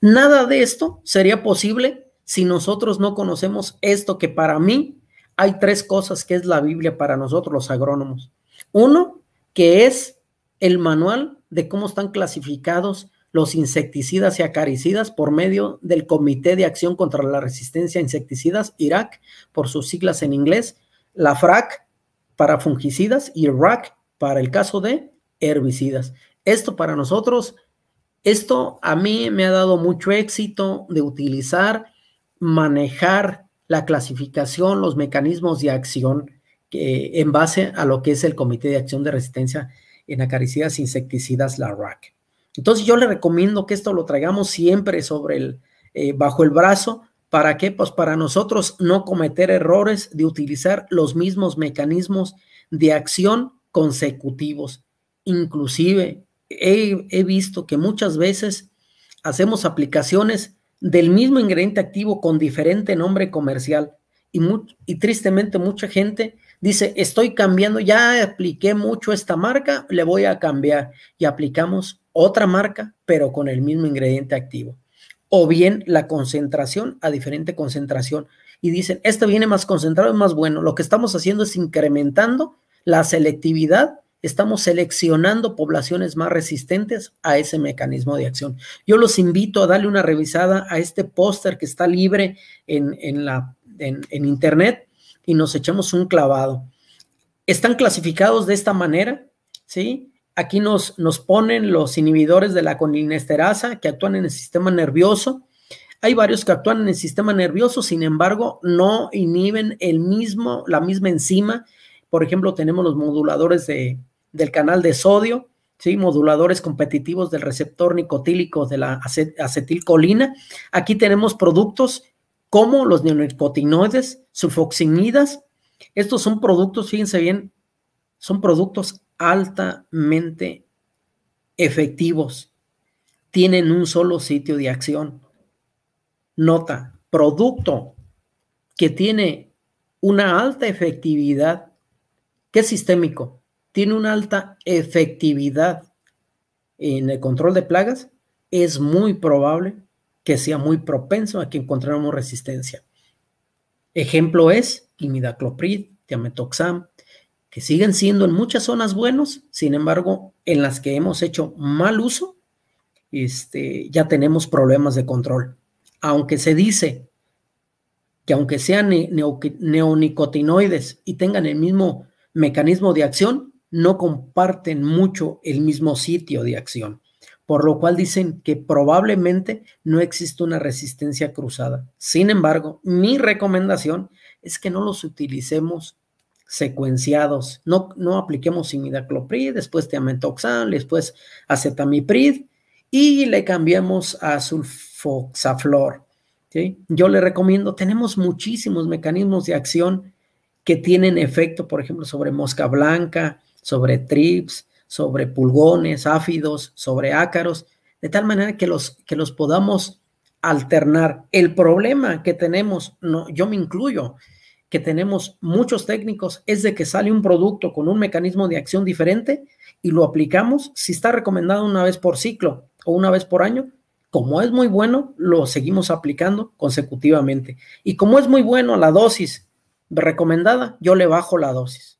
Nada de esto sería posible si nosotros no conocemos esto que para mí hay tres cosas que es la Biblia para nosotros los agrónomos. Uno, que es el manual de cómo están clasificados los insecticidas y acaricidas por medio del Comité de Acción contra la Resistencia a Insecticidas, IRAC, por sus siglas en inglés, la FRAC para fungicidas y RAC para el caso de herbicidas. Esto para nosotros, esto a mí me ha dado mucho éxito de utilizar, manejar la clasificación, los mecanismos de acción en base a lo que es el Comité de Acción de Resistencia en Acaricidas e Insecticidas, la RAC. Entonces yo le recomiendo que esto lo traigamos siempre sobre el, eh, bajo el brazo. ¿Para qué? Pues para nosotros no cometer errores de utilizar los mismos mecanismos de acción consecutivos. Inclusive he, visto que muchas veces hacemos aplicaciones del mismo ingrediente activo con diferente nombre comercial. Y, y, tristemente mucha gente dice, estoy cambiando, ya apliqué mucho esta marca, le voy a cambiar. Y aplicamos otra marca, pero con el mismo ingrediente activo. O bien la concentración a diferente concentración. Y dicen, este viene más concentrado, es más bueno. Lo que estamos haciendo es incrementando la selectividad estamos seleccionando poblaciones más resistentes a ese mecanismo de acción. Yo los invito a darle una revisada a este póster que está libre en, la, en, en, Internet y nos echamos un clavado. Están clasificados de esta manera, ¿sí? Aquí nos, nos ponen los inhibidores de la coninesterasa que actúan en el sistema nervioso. Hay varios que actúan en el sistema nervioso, sin embargo, no inhiben el mismo, la misma enzima. Por ejemplo, tenemos los moduladores de, del canal de sodio, ¿sí? moduladores competitivos del receptor nicotílico de la acetilcolina. Aquí tenemos productos como los neonicotinoides, sulfoxinidas. Estos son productos, fíjense bien, son productos altamente efectivos. Tienen un solo sitio de acción. Nota, producto que tiene una alta efectividad, que es sistémico, tiene una alta efectividad en el control de plagas, es muy probable que sea muy propenso a que encontremos resistencia. Ejemplo es imidacloprid, diametoxam, que siguen siendo en muchas zonas buenos, sin embargo, en las que hemos hecho mal uso, este, ya tenemos problemas de control. Aunque se dice que aunque sean neonicotinoides y tengan el mismo mecanismo de acción, no comparten mucho el mismo sitio de acción, por lo cual dicen que probablemente no existe una resistencia cruzada. Sin embargo, mi recomendación es que no los utilicemos secuenciados. No, no apliquemos imidacloprid, después teamentoxan después acetamiprid y le cambiamos a sulfoxaflor. Yo le recomiendo, tenemos muchísimos mecanismos de acción que tienen efecto, por ejemplo, sobre mosca blanca, sobre trips, sobre pulgones, áfidos, sobre ácaros, de tal manera que los, que los podamos alternar. El problema que tenemos, no, yo me incluyo, que tenemos muchos técnicos es de que sale un producto con un mecanismo de acción diferente y lo aplicamos. Si está recomendado una vez por ciclo o una vez por año, como es muy bueno, lo seguimos aplicando consecutivamente. Y como es muy bueno la dosis recomendada, yo le bajo la dosis.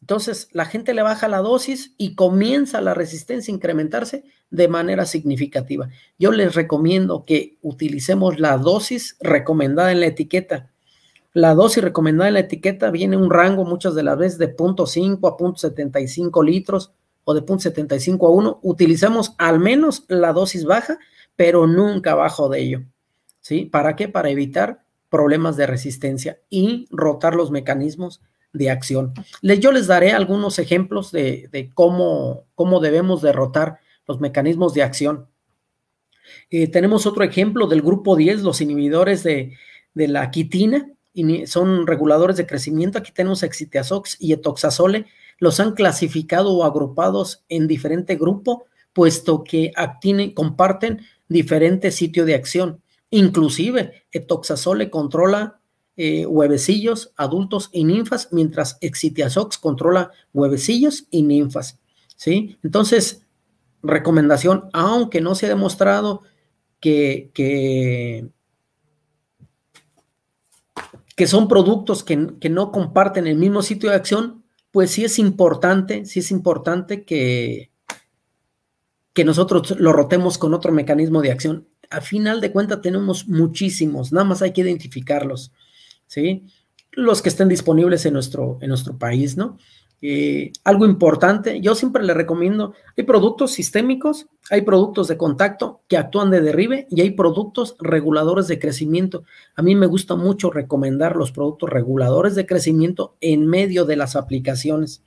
Entonces, la gente le baja la dosis y comienza la resistencia a incrementarse de manera significativa. Yo les recomiendo que utilicemos la dosis recomendada en la etiqueta la dosis recomendada en la etiqueta viene un rango muchas de las veces de 0.5 a 0.75 litros o de 0.75 a 1. Utilizamos al menos la dosis baja, pero nunca bajo de ello. ¿Sí? ¿Para qué? Para evitar problemas de resistencia y rotar los mecanismos de acción. yo les daré algunos ejemplos de, cómo, cómo debemos derrotar los mecanismos de acción. Eh, tenemos otro ejemplo del grupo 10, los inhibidores de, de la quitina son reguladores de crecimiento. Aquí tenemos exitiazox y etoxazole. Los han clasificado o agrupados en diferente grupo, puesto que actine, comparten diferente sitio de acción. Inclusive, etoxazole controla eh, huevecillos, adultos y ninfas, mientras exitiazox controla huevecillos y ninfas. ¿sí? Entonces, recomendación, aunque no se ha demostrado que que son productos que, que, no comparten el mismo sitio de acción, pues sí es importante, sí es importante que, que nosotros lo rotemos con otro mecanismo de acción. A final de cuentas tenemos muchísimos, nada más hay que identificarlos, ¿sí? Los que estén disponibles en nuestro, en nuestro país, ¿no? Eh, algo importante, yo siempre le recomiendo, hay productos sistémicos, hay productos de contacto que actúan de derribe y hay productos reguladores de crecimiento. A mí me gusta mucho recomendar los productos reguladores de crecimiento en medio de las aplicaciones.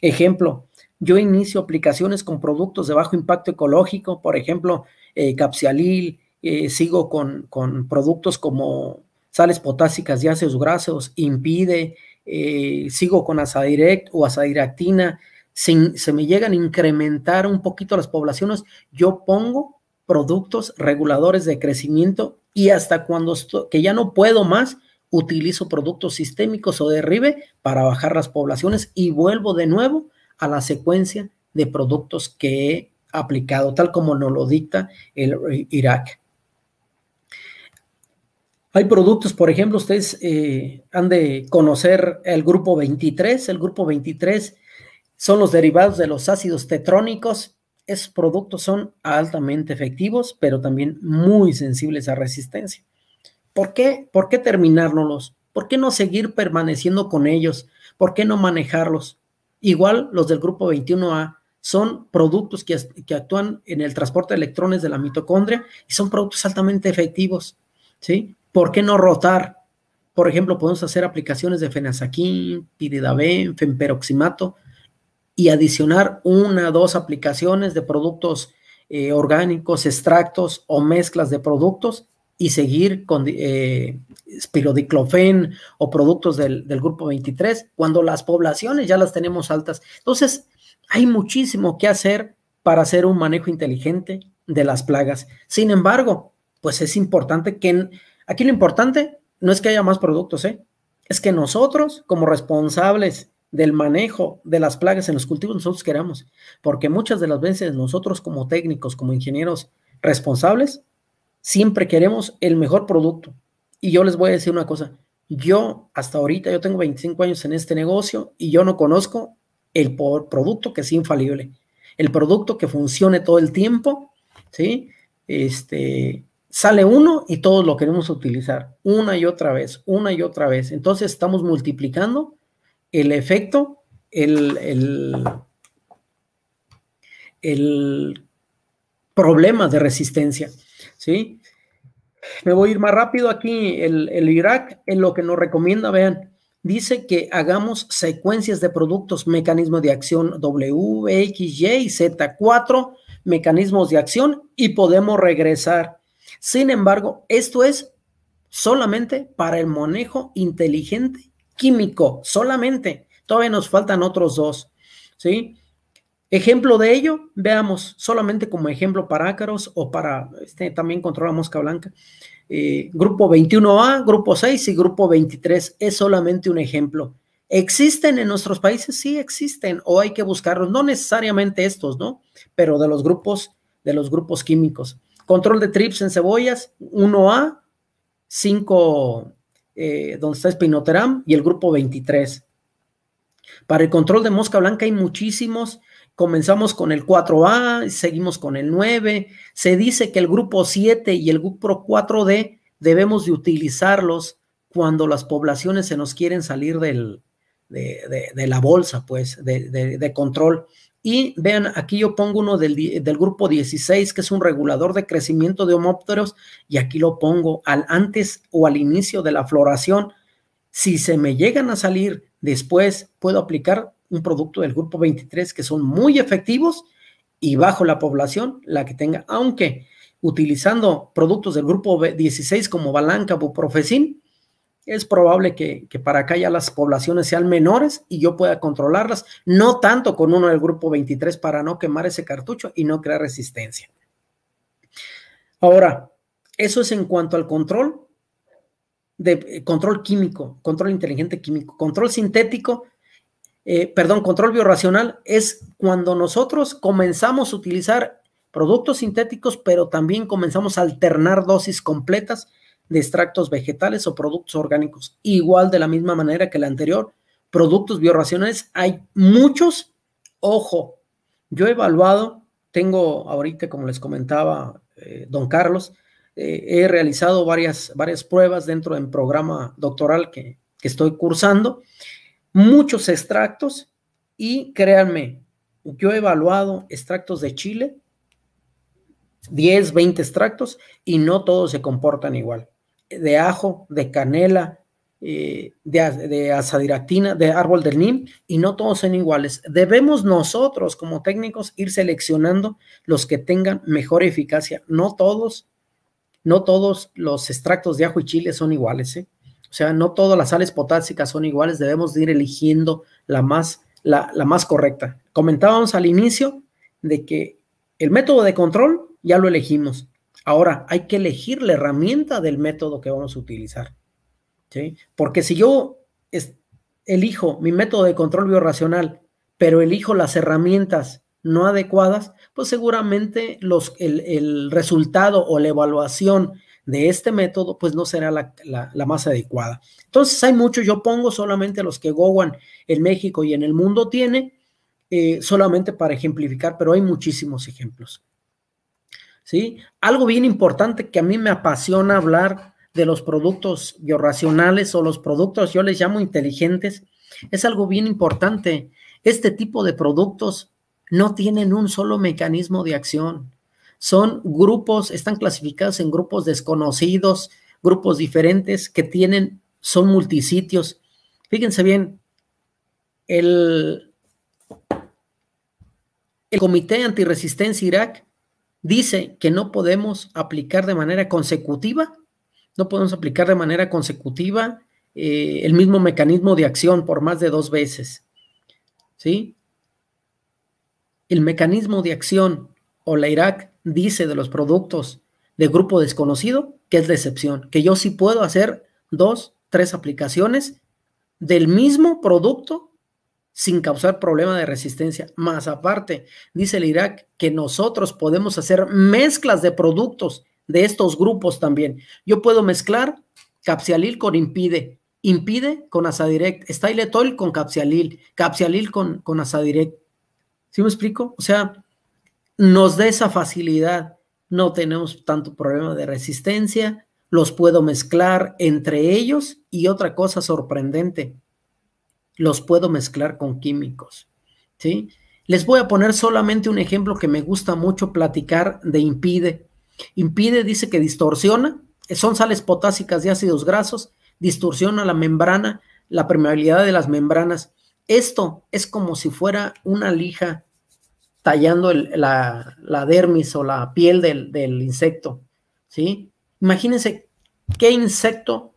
Ejemplo, yo inicio aplicaciones con productos de bajo impacto ecológico, por ejemplo, eh, capsialil, eh, sigo con, con productos como sales potásicas y ácidos grasos, impide, eh, sigo con Asadirect o Asadiractina, se me llegan a incrementar un poquito las poblaciones, yo pongo productos reguladores de crecimiento y hasta cuando que ya no puedo más, utilizo productos sistémicos o derribe para bajar las poblaciones y vuelvo de nuevo a la secuencia de productos que he aplicado, tal como nos lo dicta el eh, Irak. Hay productos, por ejemplo, ustedes eh, han de conocer el grupo 23. El grupo 23 son los derivados de los ácidos tetrónicos. Esos productos son altamente efectivos, pero también muy sensibles a resistencia. ¿Por qué? ¿Por qué ¿Por qué no seguir permaneciendo con ellos? ¿Por qué no manejarlos? Igual los del grupo 21A son productos que, que actúan en el transporte de electrones de la mitocondria y son productos altamente efectivos, ¿sí? ¿Por qué no rotar? Por ejemplo, podemos hacer aplicaciones de fenazaquín, piridabén, fenperoximato y adicionar una o dos aplicaciones de productos eh, orgánicos, extractos o mezclas de productos y seguir con eh, o productos del, del, grupo 23 cuando las poblaciones ya las tenemos altas. Entonces, hay muchísimo que hacer para hacer un manejo inteligente de las plagas. Sin embargo, pues es importante que Aquí lo importante no es que haya más productos, ¿eh? es que nosotros, como responsables del manejo de las plagas en los cultivos, nosotros queramos, porque muchas de las veces nosotros como técnicos, como ingenieros responsables, siempre queremos el mejor producto. Y yo les voy a decir una cosa, yo hasta ahorita, yo tengo 25 años en este negocio y yo no conozco el producto que es infalible, el producto que funcione todo el tiempo, ¿sí? Este, sale uno y todos lo queremos utilizar una y otra vez, una y otra vez. Entonces estamos multiplicando el efecto, el, problema de resistencia, ¿sí? Me voy a ir más rápido aquí. El, Irak, en lo que nos recomienda, vean, dice que hagamos secuencias de productos, mecanismos de acción W, X, Y, Z4, mecanismos de acción y podemos regresar. Sin embargo, esto es solamente para el manejo inteligente químico, solamente. Todavía nos faltan otros dos, ¿sí? Ejemplo de ello, veamos, solamente como ejemplo para ácaros o para, este, también controla mosca blanca, eh, grupo 21A, grupo 6 y grupo 23, es solamente un ejemplo. ¿Existen en nuestros países? Sí existen, o hay que buscarlos, no necesariamente estos, ¿no? Pero de los grupos, de los grupos químicos. Control de trips en cebollas, 1A, 5, eh, donde está Spinoteram, y el grupo 23. Para el control de mosca blanca hay muchísimos. Comenzamos con el 4A, seguimos con el 9. Se dice que el grupo 7 y el grupo 4D debemos de utilizarlos cuando las poblaciones se nos quieren salir de, la bolsa, pues, de, de, control. Y vean, aquí yo pongo uno del, del, grupo 16, que es un regulador de crecimiento de homópteros, y aquí lo pongo al antes o al inicio de la floración. Si se me llegan a salir después, puedo aplicar un producto del grupo 23 que son muy efectivos y bajo la población, la que tenga, aunque utilizando productos del grupo 16 como Balanca, Buprofecin, es probable que, para acá ya las poblaciones sean menores y yo pueda controlarlas, no tanto con uno del grupo 23 para no quemar ese cartucho y no crear resistencia. Ahora, eso es en cuanto al control de eh, control químico, control inteligente químico, control sintético, eh, perdón, control biorracional es cuando nosotros comenzamos a utilizar productos sintéticos, pero también comenzamos a alternar dosis completas de extractos vegetales o productos orgánicos. Igual de la misma manera que la anterior, productos biorracionales, hay muchos. Ojo, yo he evaluado, tengo ahorita, como les comentaba eh, don Carlos, eh, he realizado varias, varias pruebas dentro del programa doctoral que, que estoy cursando, muchos extractos y créanme, yo he evaluado extractos de chile, 10, 20 extractos y no todos se comportan igual de ajo, de canela, eh, de, de de árbol del NIM, y no todos son iguales. Debemos nosotros como técnicos ir seleccionando los que tengan mejor eficacia. No todos, no todos los extractos de ajo y chile son iguales. ¿eh? O sea, no todas las sales potásicas son iguales. Debemos ir eligiendo la más, la, la más correcta. Comentábamos al inicio de que el método de control ya lo elegimos. Ahora, hay que elegir la herramienta del método que vamos a utilizar. Porque si yo elijo mi método de control biorracional, pero elijo las herramientas no adecuadas, pues seguramente el, resultado o la evaluación de este método pues no será la, más adecuada. Entonces hay muchos, yo pongo solamente los que Gowan en México y en el mundo tiene, eh, solamente para ejemplificar, pero hay muchísimos ejemplos. ¿sí? Algo bien importante que a mí me apasiona hablar de los productos bioracionales o los productos, yo les llamo inteligentes, es algo bien importante. Este tipo de productos no tienen un solo mecanismo de acción. Son grupos, están clasificados en grupos desconocidos, grupos diferentes que tienen, son multisitios. Fíjense bien, el, el Comité Antirresistencia Irak dice que no podemos aplicar de manera consecutiva, no podemos aplicar de manera consecutiva eh, el mismo mecanismo de acción por más de dos veces. ¿Sí? El mecanismo de acción o la Irak dice de los productos de grupo desconocido que es decepción, que yo sí puedo hacer dos, tres aplicaciones del mismo producto sin causar problema de resistencia. Más aparte, dice el Irak que nosotros podemos hacer mezclas de productos de estos grupos también. Yo puedo mezclar capsialil con impide, impide con asadirect, styletol con capsialil, capsialil con, con asadirect. ¿Sí me explico? O sea, nos da esa facilidad. No tenemos tanto problema de resistencia, los puedo mezclar entre ellos y otra cosa sorprendente, los puedo mezclar con químicos, ¿sí? Les voy a poner solamente un ejemplo que me gusta mucho platicar de impide. Impide dice que distorsiona, son sales potásicas y ácidos grasos, distorsiona la membrana, la permeabilidad de las membranas. Esto es como si fuera una lija tallando la, dermis o la piel del, del insecto, ¿sí? Imagínense qué insecto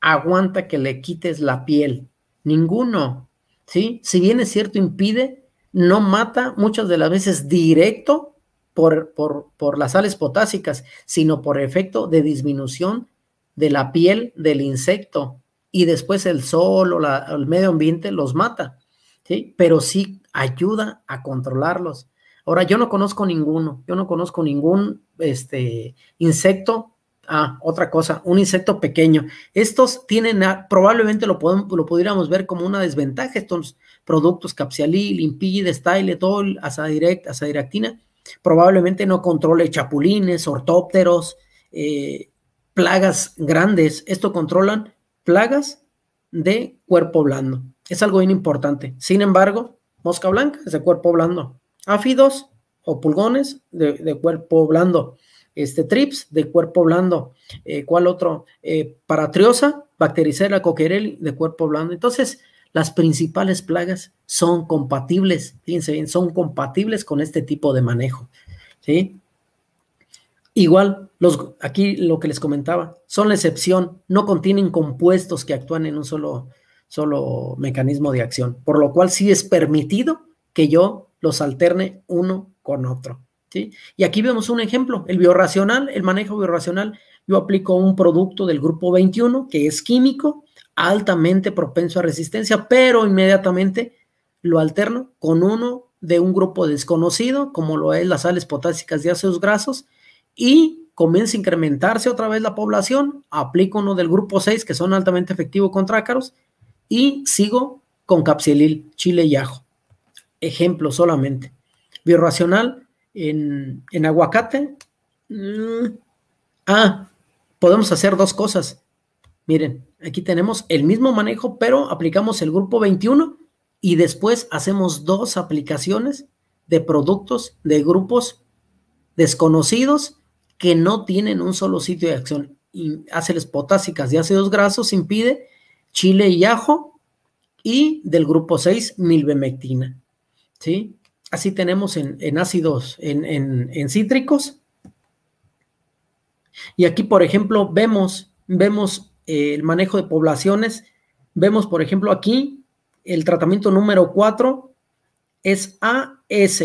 aguanta que le quites la piel. Ninguno. ¿sí? Si bien es cierto, impide, no mata muchas de las veces directo por, por, por las sales potásicas, sino por efecto de disminución de la piel del insecto y después el sol o el medio ambiente los mata, ¿sí? pero sí ayuda a controlarlos. Ahora, yo no conozco ninguno, yo no conozco ningún este, insecto Ah, otra cosa, un insecto pequeño. Estos tienen, probablemente lo, podemos, lo pudiéramos ver como una desventaja, estos productos Capsialil, style, style, Asadirect, Asadiractina. Probablemente no controle chapulines, ortópteros, eh, plagas grandes. Esto controlan plagas de cuerpo blando. Es algo bien importante. Sin embargo, mosca blanca es de cuerpo blando. Áfidos o pulgones de cuerpo blando este, TRIPS de cuerpo blando, eh, ¿cuál otro? Eh, paratriosa, bactericera, coquerel de cuerpo blando. Entonces, las principales plagas son compatibles, fíjense bien, son compatibles con este tipo de manejo, Igual, los, aquí lo que les comentaba, son la excepción, no contienen compuestos que actúan en un solo, solo mecanismo de acción, por lo cual sí es permitido que yo los alterne uno con otro. Y aquí vemos un ejemplo, el biorracional, el manejo biorracional. Yo aplico un producto del grupo 21 que es químico, altamente propenso a resistencia, pero inmediatamente lo alterno con uno de un grupo desconocido, como lo es las sales potásicas de ácidos grasos, y comienza a incrementarse otra vez la población, aplico uno del grupo 6, que son altamente efectivos contra ácaros, y sigo con capsilil, chile y ajo. Ejemplo solamente. Biorracional, en, aguacate. Mm, ah, podemos hacer dos cosas. Miren, aquí tenemos el mismo manejo, pero aplicamos el grupo 21 y después hacemos dos aplicaciones de productos de grupos desconocidos que no tienen un solo sitio de acción. Y potásicas y ácidos grasos impide chile y ajo y del grupo 6 milbemectina. ¿Sí? Así tenemos en, ácidos, en, cítricos. Y aquí, por ejemplo, vemos, vemos eh, el manejo de poblaciones. Vemos, por ejemplo, aquí el tratamiento número 4 es AS,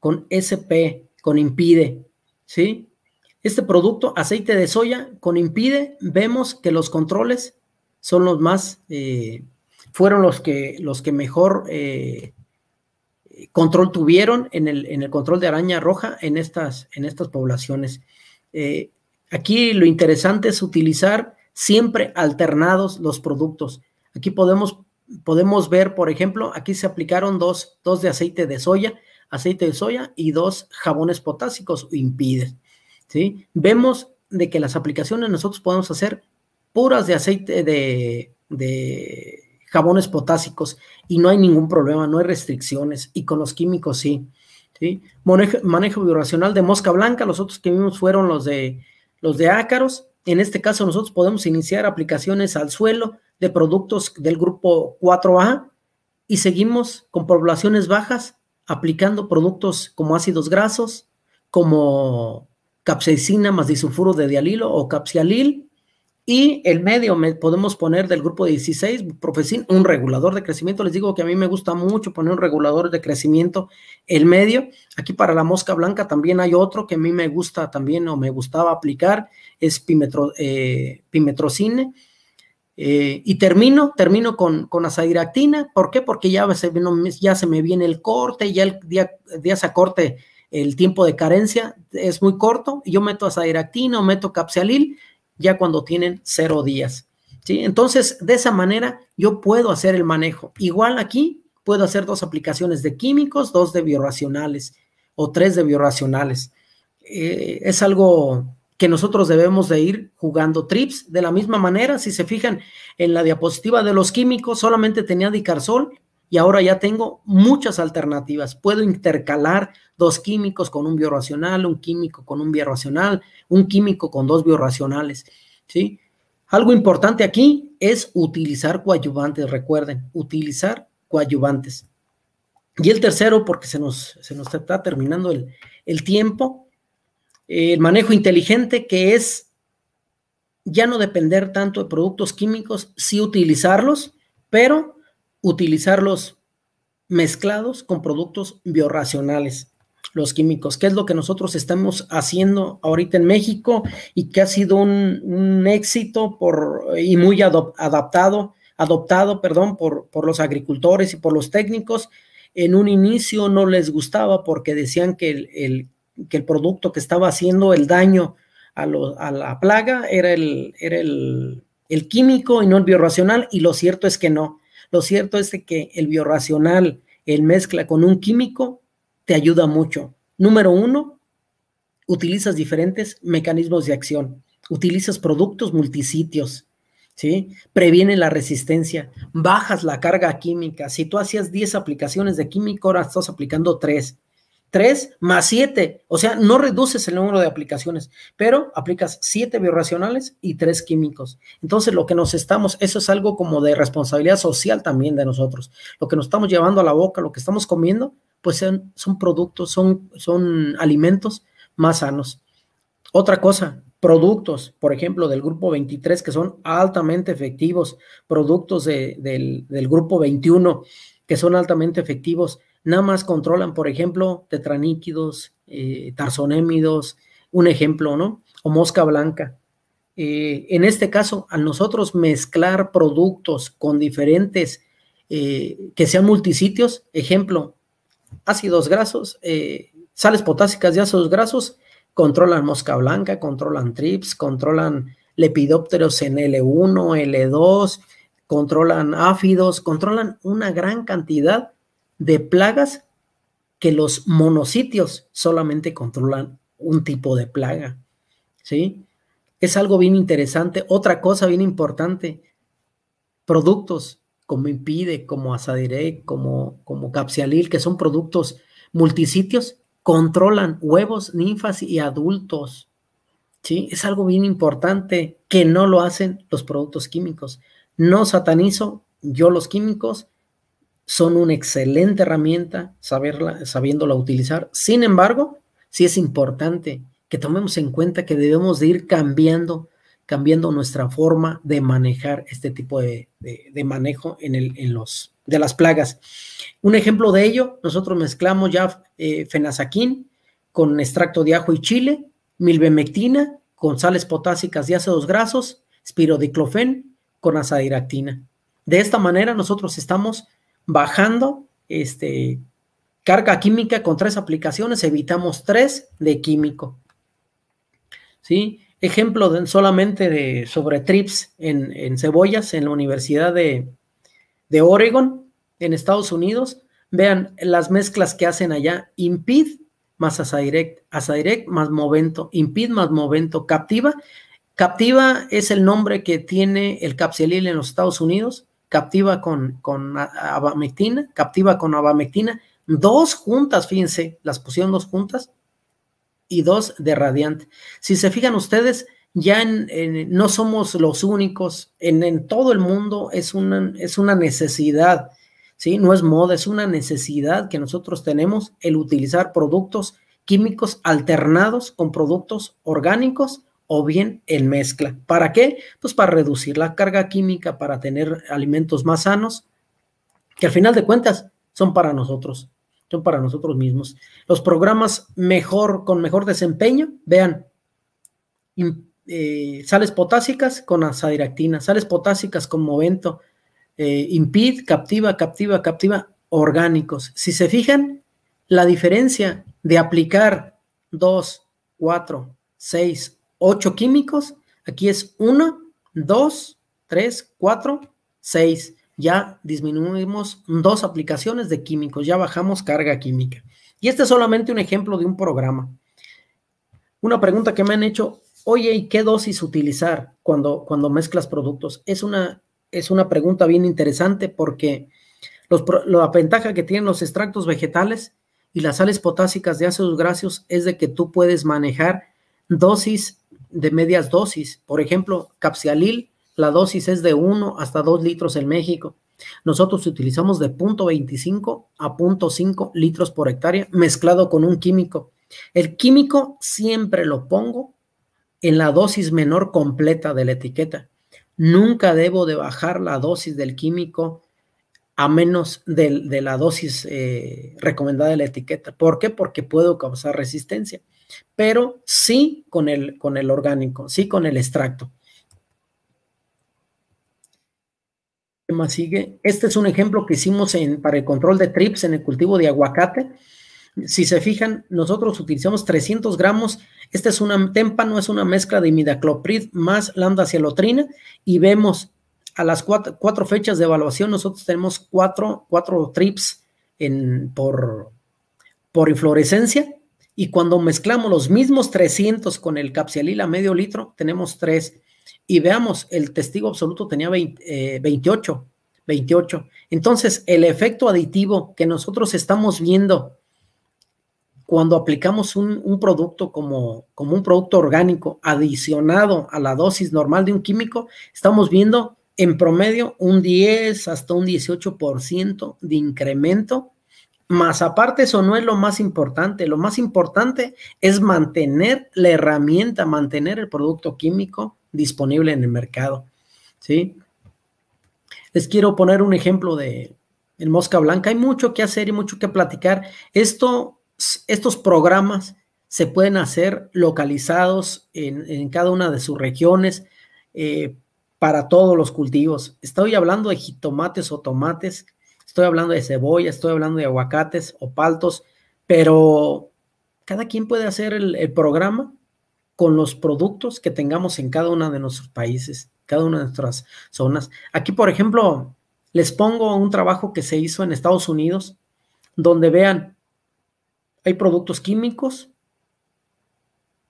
con SP, con impide, ¿sí? Este producto, aceite de soya con impide, vemos que los controles son los más, eh, fueron los que, los que mejor eh, control tuvieron en el, en el, control de araña roja en estas, en estas poblaciones. Eh, aquí lo interesante es utilizar siempre alternados los productos. Aquí podemos, podemos ver, por ejemplo, aquí se aplicaron dos, dos de aceite de soya, aceite de soya y dos jabones potásicos o impides. Vemos de que las aplicaciones nosotros podemos hacer puras de aceite de, de jabones potásicos y no hay ningún problema, no hay restricciones y con los químicos sí. ¿sí? Manejo, vibracional de mosca blanca, los otros que vimos fueron los de, los de ácaros. En este caso nosotros podemos iniciar aplicaciones al suelo de productos del grupo 4A y seguimos con poblaciones bajas aplicando productos como ácidos grasos, como capsaicina más disulfuro de dialilo o capsialil, y el medio, podemos poner del grupo 16, un regulador de crecimiento. Les digo que a mí me gusta mucho poner un regulador de crecimiento. El medio, aquí para la mosca blanca también hay otro que a mí me gusta también o me gustaba aplicar, es eh, Pimetrocine. Eh, y termino, termino con, con azadiractina. ¿Por qué? Porque ya se, ya se me viene el corte, ya, el, día se acorte el tiempo de carencia, es muy corto. Yo meto azadiractina o meto capsialil ya cuando tienen cero días. Entonces, de esa manera yo puedo hacer el manejo. Igual aquí puedo hacer dos aplicaciones de químicos, dos de biorracionales o tres de biorracionales. Eh, es algo que nosotros debemos de ir jugando trips. De la misma manera, si se fijan en la diapositiva de los químicos, solamente tenía dicarsol y ahora ya tengo muchas alternativas. Puedo intercalar dos químicos con un biorracional, un químico con un biorracional, un químico con dos biorracionales, ¿sí? Algo importante aquí es utilizar coadyuvantes, recuerden, utilizar coadyuvantes. Y el tercero, porque se nos, se nos está terminando el, el tiempo, el manejo inteligente que es ya no depender tanto de productos químicos, sí utilizarlos, pero utilizarlos mezclados con productos biorracionales, los químicos, que es lo que nosotros estamos haciendo ahorita en México y que ha sido un, éxito por, y muy adaptado, adoptado perdón, por, por los agricultores y por los técnicos. En un inicio no les gustaba porque decían que el, producto que estaba haciendo el daño a, la plaga era el, el, el químico y no el biorracional, y lo cierto es que no lo cierto es que el biorracional el mezcla con un químico te ayuda mucho. Número uno, utilizas diferentes mecanismos de acción, utilizas productos multisitios, ¿sí? Previene la resistencia, bajas la carga química. Si tú hacías 10 aplicaciones de químico, ahora estás aplicando 3. 3 más 7. O sea, no reduces el número de aplicaciones, pero aplicas 7 biorracionales y 3 químicos. Entonces, lo que nos estamos, eso es algo como de responsabilidad social también de nosotros. Lo que nos estamos llevando a la boca, lo que estamos comiendo, pues son, productos, son, son alimentos más sanos. Otra cosa, productos, por ejemplo, del grupo 23 que son altamente efectivos, productos del, del grupo 21 que son altamente efectivos Nada más controlan, por ejemplo, tetraníquidos, eh, tarsonémidos, un ejemplo, ¿no? O mosca blanca. Eh, en este caso, a nosotros mezclar productos con diferentes, eh, que sean multisitios, ejemplo, ácidos grasos, eh, sales potásicas de ácidos grasos, controlan mosca blanca, controlan trips, controlan lepidópteros en L1, L2, controlan áfidos, controlan una gran cantidad de plagas que los monocitios solamente controlan un tipo de plaga. ¿Sí? Es algo bien interesante. Otra cosa bien importante, productos como Impide, como Asadiré, como, como Capsialil, que son productos multisitios, controlan huevos, ninfas y adultos. ¿Sí? Es algo bien importante que no lo hacen los productos químicos. No satanizo yo los químicos, son una excelente herramienta saberla, sabiéndola utilizar. Sin embargo, sí es importante que tomemos en cuenta que debemos de ir cambiando, cambiando nuestra forma de manejar este tipo de, manejo en, el, en los, de las plagas. Un ejemplo de ello, nosotros mezclamos ya eh, fenazaquín con extracto de ajo y chile, milbemectina con sales potásicas y ácidos grasos, espirodiclofen con azadiractina. De esta manera nosotros estamos bajando este, carga química con tres aplicaciones, evitamos tres de químico. ¿Sí? Ejemplo solamente de, sobre trips en, en, cebollas en la Universidad de, de Oregon, en Estados Unidos. Vean las mezclas que hacen allá. Impid más Asadirect, Asadirect más Movento, Impid más Movento, Captiva. Captiva es el nombre que tiene el capsilil en los Estados Unidos captiva con, con abamectina, captiva con abamectina, dos juntas, fíjense, las pusieron dos juntas y dos de radiante. Si se fijan ustedes, ya no somos los únicos, en, todo el mundo es una, es una necesidad, ¿sí? No es moda, es una necesidad que nosotros tenemos el utilizar productos químicos alternados con productos orgánicos o bien en mezcla. ¿Para qué? Pues para reducir la carga química, para tener alimentos más sanos, que al final de cuentas son para nosotros, son para nosotros mismos. Los programas mejor, con mejor desempeño, vean, eh, sales potásicas con azadiractina, sales potásicas con momento eh, Impid, Captiva, Captiva, Captiva, orgánicos. Si se fijan, la diferencia de aplicar 2, 4, 6, ocho químicos. Aquí es 1, dos, tres, cuatro, seis. Ya disminuimos dos aplicaciones de químicos, ya bajamos carga química. Y este es solamente un ejemplo de un programa. Una pregunta que me han hecho, oye, ¿y qué dosis utilizar cuando, cuando mezclas productos? Es una, es una pregunta bien interesante porque los, la ventaja que tienen los extractos vegetales y las sales potásicas de ácidos grasos es de que tú puedes manejar dosis de medias dosis. Por ejemplo, capsialil, la dosis es de 1 hasta 2 litros en México. Nosotros utilizamos de 0.25 a 0.5 litros por hectárea mezclado con un químico. El químico siempre lo pongo en la dosis menor completa de la etiqueta. Nunca debo de bajar la dosis del químico a menos de, la dosis eh, recomendada de la etiqueta. ¿Por qué? Porque puedo causar resistencia pero sí con el, orgánico, sí con el extracto. ¿Qué más sigue? Este es un ejemplo que hicimos para el control de trips en el cultivo de aguacate. Si se fijan, nosotros utilizamos 300 gramos. Este es una témpano, es una mezcla de imidacloprid más lambda-cialotrina y vemos a las cuatro, fechas de evaluación nosotros tenemos cuatro, trips por inflorescencia y cuando mezclamos los mismos 300 con el capsialil a medio litro, tenemos 3. Y veamos, el testigo absoluto tenía 28, 28. Eh, Entonces, el efecto aditivo que nosotros estamos viendo cuando aplicamos un, producto como, como un producto orgánico adicionado a la dosis normal de un químico, estamos viendo en promedio un 10 hasta un 18% de incremento más aparte, eso no es lo más importante. Lo más importante es mantener la herramienta, mantener el producto químico disponible en el mercado. ¿sí? Les quiero poner un ejemplo de en Mosca Blanca. Hay mucho que hacer y mucho que platicar. estos programas se pueden hacer localizados en, cada una de sus regiones eh, para todos los cultivos. Estoy hablando de jitomates o tomates estoy hablando de cebolla, estoy hablando de aguacates o paltos, pero cada quien puede hacer el, programa con los productos que tengamos en cada uno de nuestros países, cada una de nuestras zonas. Aquí, por ejemplo, les pongo un trabajo que se hizo en Estados Unidos, donde vean, hay productos químicos,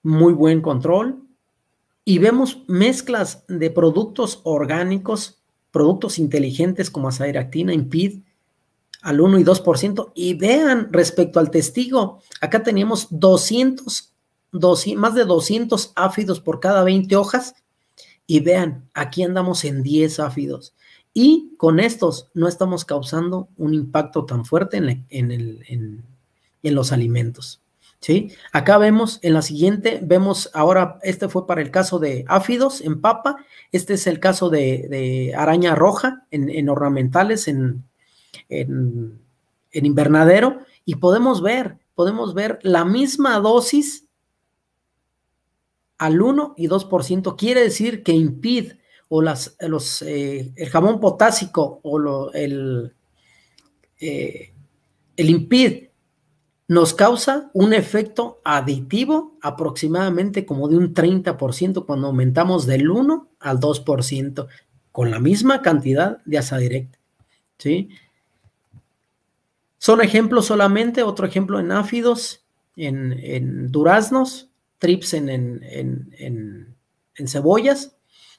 muy buen control, y vemos mezclas de productos orgánicos, productos inteligentes como azairactina, impid, al 1 y 2%. Y vean, respecto al testigo, acá teníamos 200, más de 200 áfidos por cada 20 hojas. Y vean, aquí andamos en 10 áfidos. Y con estos no estamos causando un impacto tan fuerte en, el, en, los alimentos. ¿sí? Acá vemos, en la siguiente, vemos ahora, este fue para el caso de áfidos en papa, este es el caso de araña roja en ornamentales, en, en, invernadero y podemos ver, podemos ver la misma dosis al 1 y 2%. Quiere decir que impide o las, eh, el jamón potásico o el, eh, el impid nos causa un efecto aditivo aproximadamente como de un 30% cuando aumentamos del 1 al 2% con la misma cantidad de asa directa. ¿sí? Son ejemplos solamente, otro ejemplo en áfidos, en, duraznos, trips en, cebollas,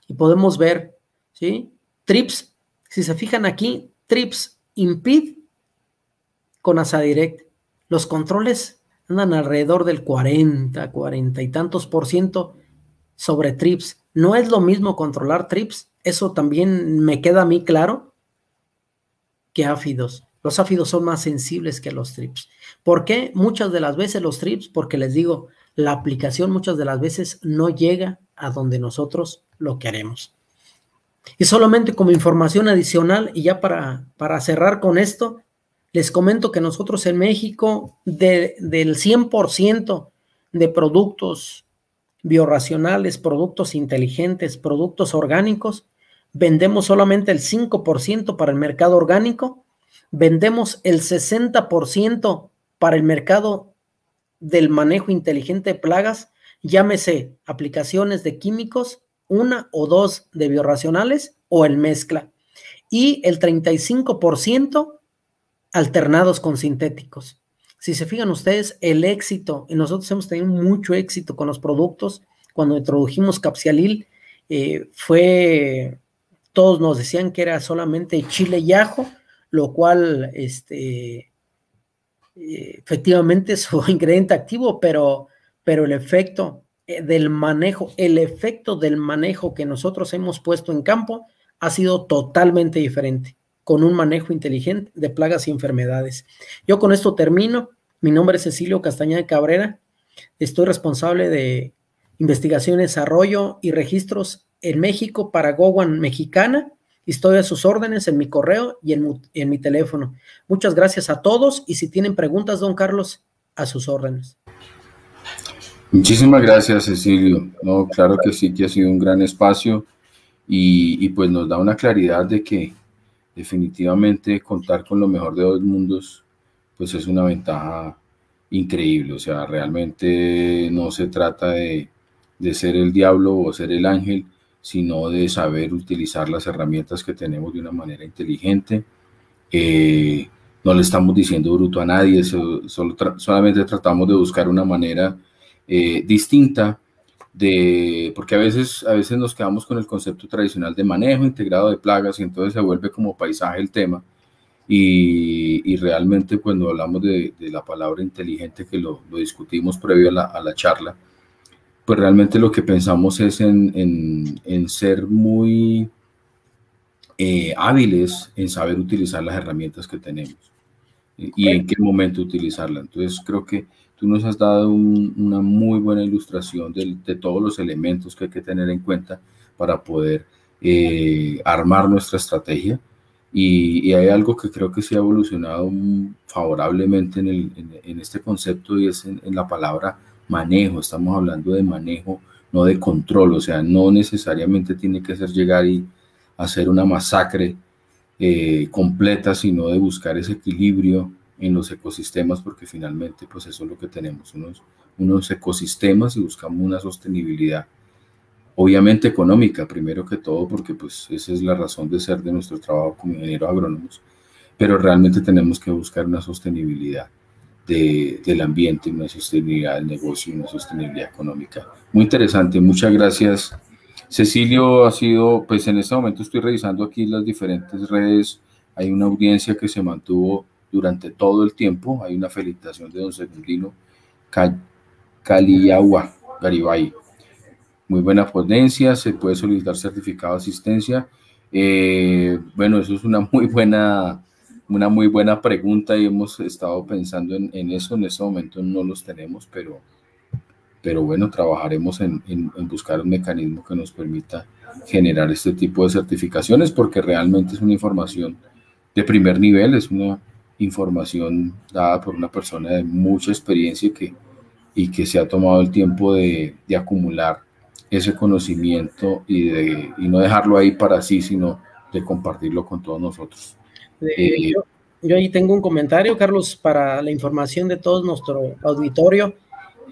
y podemos ver, ¿sí? Trips, si se fijan aquí, trips impid con asa direct. Los controles andan alrededor del 40, 40 y tantos por ciento sobre trips. No es lo mismo controlar trips, eso también me queda a mí claro, que áfidos. Los áfidos son más sensibles que los trips. ¿Por qué? Muchas de las veces los trips, porque les digo, la aplicación muchas de las veces no llega a donde nosotros lo queremos. Y solamente como información adicional, y ya para, para cerrar con esto, les comento que nosotros en México, del 100% de productos biorracionales, productos inteligentes, productos orgánicos, vendemos solamente el 5% para el mercado orgánico vendemos el 60% para el mercado del manejo inteligente de plagas, llámese aplicaciones de químicos, una o dos de biorracionales o el mezcla, y el 35% alternados con sintéticos. Si se fijan ustedes, el éxito, y nosotros hemos tenido mucho éxito con los productos, cuando introdujimos capsialil, eh, fue, todos nos decían que era solamente chile y ajo, lo cual este, eh, efectivamente es un ingrediente activo, pero, pero el efecto eh, del manejo, el efecto del manejo que nosotros hemos puesto en campo ha sido totalmente diferente, con un manejo inteligente de plagas y enfermedades. Yo con esto termino. Mi nombre es Cecilio Castañeda Cabrera. Estoy responsable de investigación, desarrollo y registros en México para Gowan Mexicana estoy a sus órdenes en mi correo y en, mi teléfono. Muchas gracias a todos y si tienen preguntas, don Carlos, a sus órdenes. Muchísimas gracias, Cecilio. No, claro que sí, que ha sido un gran espacio y, pues nos da una claridad de que definitivamente contar con lo mejor de dos mundos, pues es una ventaja increíble. O sea, realmente no se trata de, de ser el diablo o ser el ángel, sino de saber utilizar las herramientas que tenemos de una manera inteligente. Eh, no le estamos diciendo bruto a nadie, solo solamente tratamos de buscar una manera eh, distinta de, porque a veces, a veces nos quedamos con el concepto tradicional de manejo integrado de plagas y entonces se vuelve como paisaje el tema. Y, y realmente cuando hablamos de, de, la palabra inteligente que lo, lo discutimos previo a la, a la charla, pues realmente lo que pensamos es en, en, ser muy eh, hábiles en saber utilizar las herramientas que tenemos eh, y, en qué momento utilizarlas. Entonces creo que tú nos has dado una muy buena ilustración de, todos los elementos que hay que tener en cuenta para poder eh, armar nuestra estrategia. Y, hay algo que creo que se ha evolucionado favorablemente en, este concepto y es en, en la palabra manejo, estamos hablando de manejo, no de control, o sea, no necesariamente tiene que ser llegar y hacer una masacre eh, completa, sino de buscar ese equilibrio en los ecosistemas, porque finalmente pues eso es lo que tenemos, unos, unos ecosistemas y buscamos una sostenibilidad, obviamente económica, primero que todo, porque pues esa es la razón de ser de nuestro trabajo como ingenieros agrónomos, pero realmente tenemos que buscar una sostenibilidad del ambiente, una sostenibilidad del negocio una sostenibilidad económica. Muy interesante, muchas gracias. Cecilio ha sido, pues en este momento estoy revisando aquí las diferentes redes, hay una audiencia que se mantuvo durante todo el tiempo, hay una felicitación de don Segundino Caliagua Garibay. Muy buena ponencia, se puede solicitar certificado de asistencia. Eh, bueno, eso es una muy buena una muy buena pregunta y hemos estado pensando en, eso. En este momento no los tenemos, pero, pero bueno, trabajaremos en, buscar un mecanismo que nos permita generar este tipo de certificaciones porque realmente es una información de primer nivel, es una información dada por una persona de mucha experiencia y que, y que se ha tomado el tiempo de, acumular ese conocimiento y, de, y no dejarlo ahí para sí, sino de compartirlo con todos nosotros. Eh, yo, ahí tengo un comentario, Carlos, para la información de todo nuestro auditorio.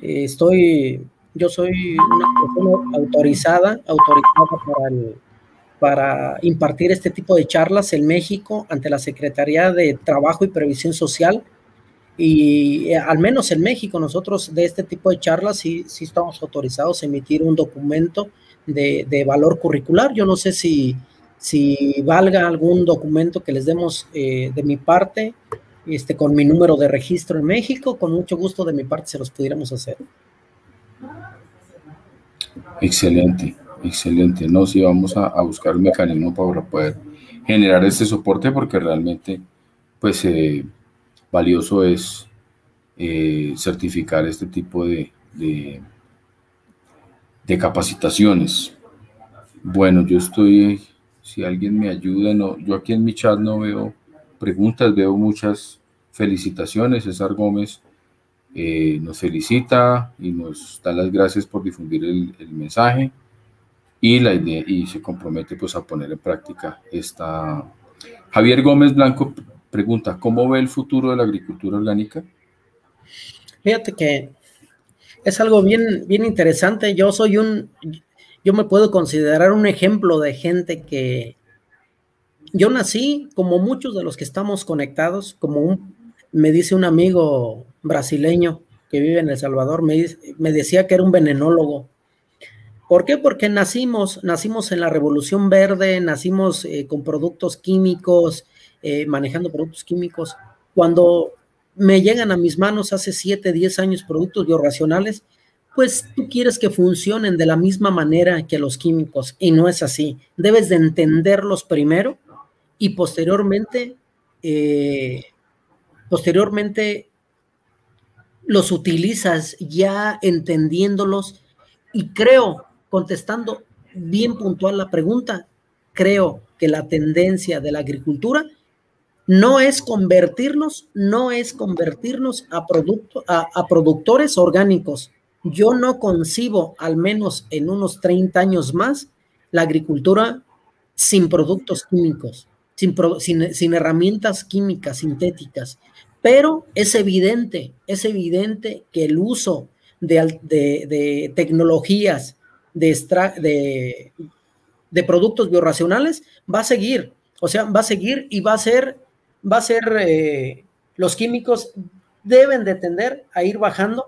Eh, estoy, yo soy una persona autorizada, autorizada para, impartir este tipo de charlas en México ante la Secretaría de Trabajo y Previsión Social. Y eh, al menos en México, nosotros de este tipo de charlas sí, sí estamos autorizados a emitir un documento de valor curricular. Yo no sé si si valga algún documento que les demos eh, de mi parte, este, con mi número de registro en México, con mucho gusto de mi parte se los pudiéramos hacer. Excelente, excelente. No, si vamos a, buscar un mecanismo para poder generar este soporte porque realmente, pues, eh, valioso es eh, certificar este tipo de, de capacitaciones. Bueno, yo estoy si alguien me ayuda, no, yo aquí en mi chat no veo preguntas, veo muchas felicitaciones. César Gómez eh, nos felicita y nos da las gracias por difundir el, mensaje y la idea y se compromete pues a poner en práctica esta. Javier Gómez Blanco pregunta, ¿cómo ve el futuro de la agricultura orgánica? Fíjate que es algo bien, bien interesante. Yo soy un, yo me puedo considerar un ejemplo de gente que yo nací como muchos de los que estamos conectados, como un, me dice un amigo brasileño que vive en El Salvador, me, decía que era un venenólogo. ¿Por qué? Porque nacimos, nacimos en la revolución verde, nacimos eh, con productos químicos, eh, manejando productos químicos. Cuando me llegan a mis manos hace 7, 10 años productos bioracionales, pues tú quieres que funcionen de la misma manera que los químicos y no es así. Debes de entenderlos primero y posteriormente, eh, posteriormente los utilizas ya entendiéndolos y creo, contestando bien puntual la pregunta, creo que la tendencia de la agricultura no es convertirnos, no es convertirnos a, a productores orgánicos, yo no concibo, al menos en unos 30 años más, la agricultura sin productos químicos, sin, sin, herramientas químicas sintéticas. Pero es evidente, es evidente que el uso de, tecnologías de, de, productos bioracionales va a seguir. O sea, va a seguir y va a ser, va a ser, eh, los químicos deben de tender a ir bajando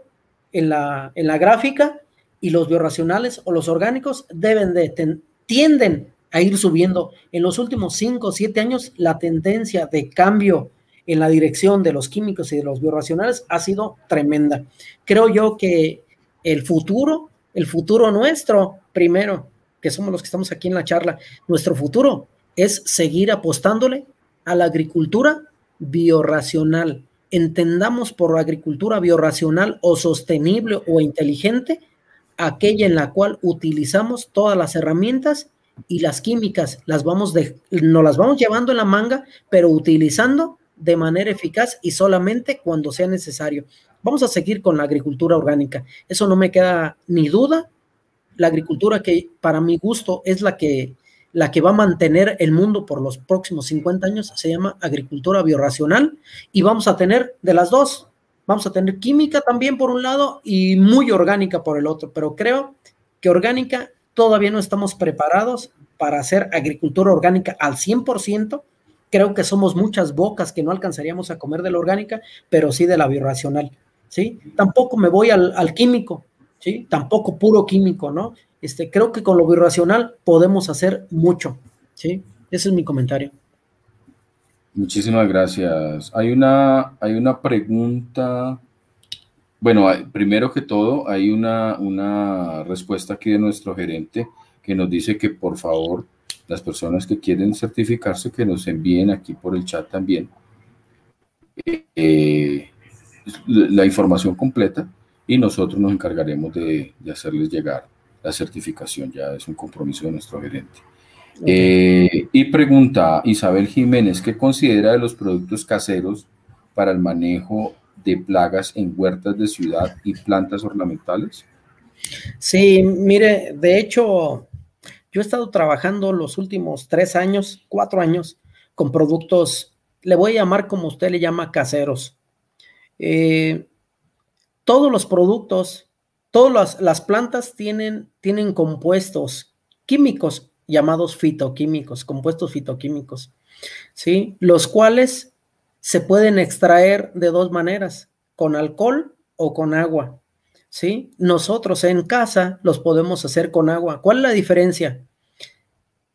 en la, gráfica y los biorracionales o los orgánicos deben de, tienden a ir subiendo. En los últimos 5 o 7 años, la tendencia de cambio en la dirección de los químicos y de los biorracionales ha sido tremenda. Creo yo que el futuro, el futuro nuestro, primero, que somos los que estamos aquí en la charla, nuestro futuro es seguir apostándole a la agricultura biorracional, entendamos por agricultura biorracional o sostenible o inteligente aquella en la cual utilizamos todas las herramientas y las químicas las vamos de, nos las vamos llevando en la manga, pero utilizando de manera eficaz y solamente cuando sea necesario. Vamos a seguir con la agricultura orgánica. Eso no me queda ni duda. La agricultura que para mi gusto es la que la que va a mantener el mundo por los próximos 50 años, se llama agricultura biorracional y vamos a tener de las dos, vamos a tener química también por un lado y muy orgánica por el otro, pero creo que orgánica todavía no estamos preparados para hacer agricultura orgánica al 100%. Creo que somos muchas bocas que no alcanzaríamos a comer de la orgánica, pero sí de la biorracional, ¿sí? Tampoco me voy al, químico, ¿sí? Tampoco puro químico, ¿no? Este, creo que con lo irracional podemos hacer mucho, ¿sí? Ese es mi comentario. Muchísimas gracias. Hay una, hay una pregunta. Bueno, primero que todo, hay una, respuesta aquí de nuestro gerente que nos dice que por favor las personas que quieren certificarse que nos envíen aquí por el chat también eh, la información completa y nosotros nos encargaremos de hacerles llegar la certificación, ya es un compromiso de nuestro gerente. Eh, y pregunta Isabel Jiménez, ¿qué considera de los productos caseros para el manejo de plagas en huertas de ciudad y plantas ornamentales? Sí, mire, de hecho, yo he estado trabajando los últimos tres años, cuatro años, con productos, le voy a llamar como usted le llama, caseros. Eh, todos los productos, todas las plantas tienen tienen compuestos químicos llamados fitoquímicos, compuestos fitoquímicos, ¿sí? Los cuales se pueden extraer de dos maneras, con alcohol o con agua, ¿sí? Nosotros en casa los podemos hacer con agua. ¿Cuál es la diferencia?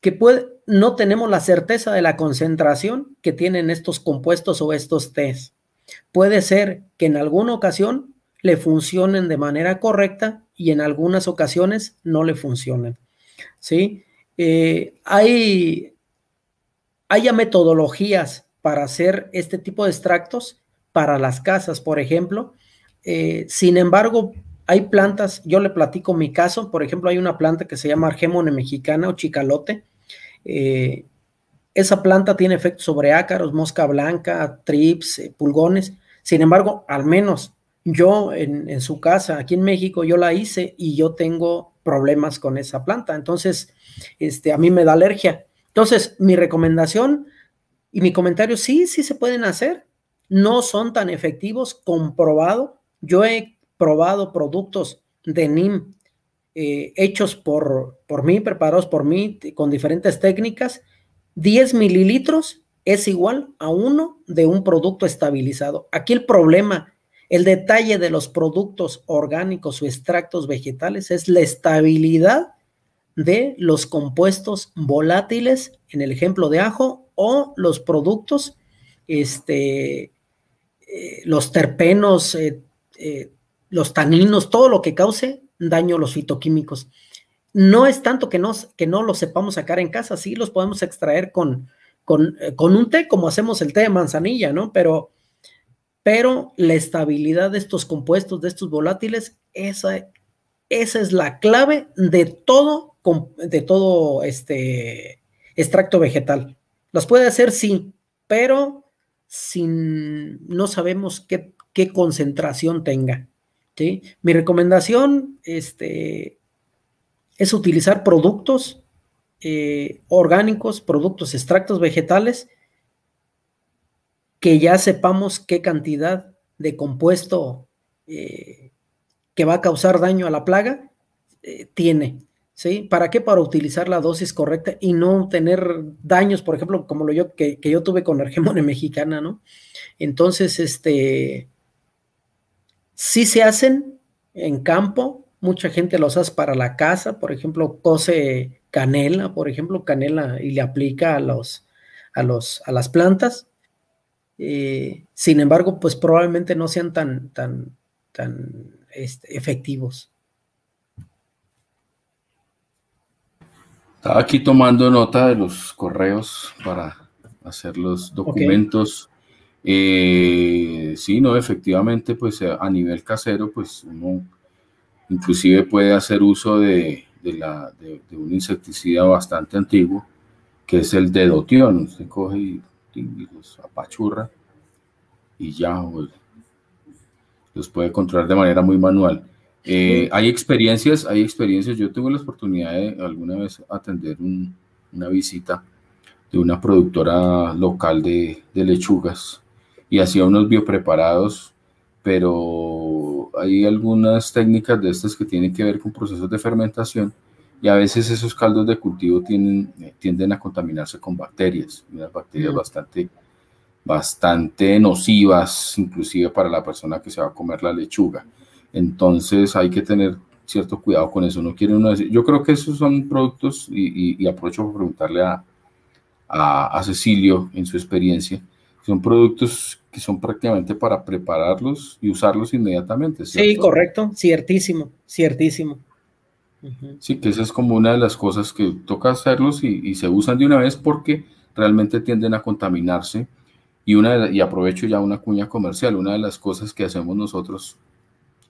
Que puede, no tenemos la certeza de la concentración que tienen estos compuestos o estos test. Puede ser que en alguna ocasión le funcionen de manera correcta y en algunas ocasiones no le funcionan. ¿sí? Eh, hay, haya metodologías para hacer este tipo de extractos para las casas, por ejemplo. Eh, sin embargo, hay plantas, yo le platico mi caso, por ejemplo, hay una planta que se llama Argemone mexicana o chicalote. Eh, esa planta tiene efectos sobre ácaros, mosca blanca, trips, pulgones. Sin embargo, al menos yo en, su casa, aquí en México, yo la hice y yo tengo problemas con esa planta. Entonces, este, a mí me da alergia. Entonces, mi recomendación y mi comentario, sí, sí se pueden hacer. No son tan efectivos, comprobado. Yo he probado productos de NIM eh, hechos por, por mí, preparados por mí, con diferentes técnicas. 10 mililitros es igual a uno de un producto estabilizado. Aquí el problema el detalle de los productos orgánicos o extractos vegetales es la estabilidad de los compuestos volátiles, en el ejemplo de ajo, o los productos, este, eh, los terpenos, eh, eh, los taninos, todo lo que cause daño a los fitoquímicos. No es tanto que, que no los sepamos sacar en casa, sí los podemos extraer con, con, con un té, como hacemos el té de manzanilla, ¿no? Pero pero la estabilidad de estos compuestos, de estos volátiles, esa, es la clave de todo, este extracto vegetal. Las puede hacer, sí, pero sin, no sabemos qué, concentración tenga. Mi recomendación este, es utilizar productos eh, orgánicos, productos extractos vegetales que ya sepamos qué cantidad de compuesto eh, que va a causar daño a la plaga eh, tiene. ¿Sí? ¿Para qué? Para utilizar la dosis correcta y no tener daños, por ejemplo, como lo yo que, yo tuve con la mexicana, ¿no? Entonces, este, sí se hacen en campo, mucha gente los hace para la casa, por ejemplo, cose canela, por ejemplo, canela y le aplica a los, a los, a las plantas, eh, sin embargo, pues probablemente no sean tan, tan, tan este, efectivos. Estaba aquí tomando nota de los correos para hacer los documentos. Eh, sí, no, efectivamente, pues eh, a nivel casero, pues uno inclusive puede hacer uso de, de un insecticida bastante antiguo, que es el dedotión. Usted coge y los apachurra y ya pues, los puede controlar de manera muy manual. Eh, hay experiencias, hay experiencias. Yo tuve la oportunidad de alguna vez atender una visita de una productora local de, de lechugas y hacía unos biopreparados, pero hay algunas técnicas de estas que tienen que ver con procesos de fermentación y a veces esos caldos de cultivo eh, tienden a contaminarse con bacterias, unas bacterias mm. bastante, bastante nocivas, inclusive para la persona que se va a comer la lechuga. Entonces hay que tener cierto cuidado con eso. No uno yo creo que esos son productos y, aprovecho para preguntarle a, a, Cecilio en su experiencia. Son productos que son prácticamente para prepararlos y usarlos inmediatamente. Sí, correcto, ciertísimo, ciertísimo. Sí, que esa es como una de las cosas que toca hacerlos y, se usan de una vez porque realmente tienden a contaminarse. Y, una y aprovecho ya una cuña comercial, una de las cosas que hacemos nosotros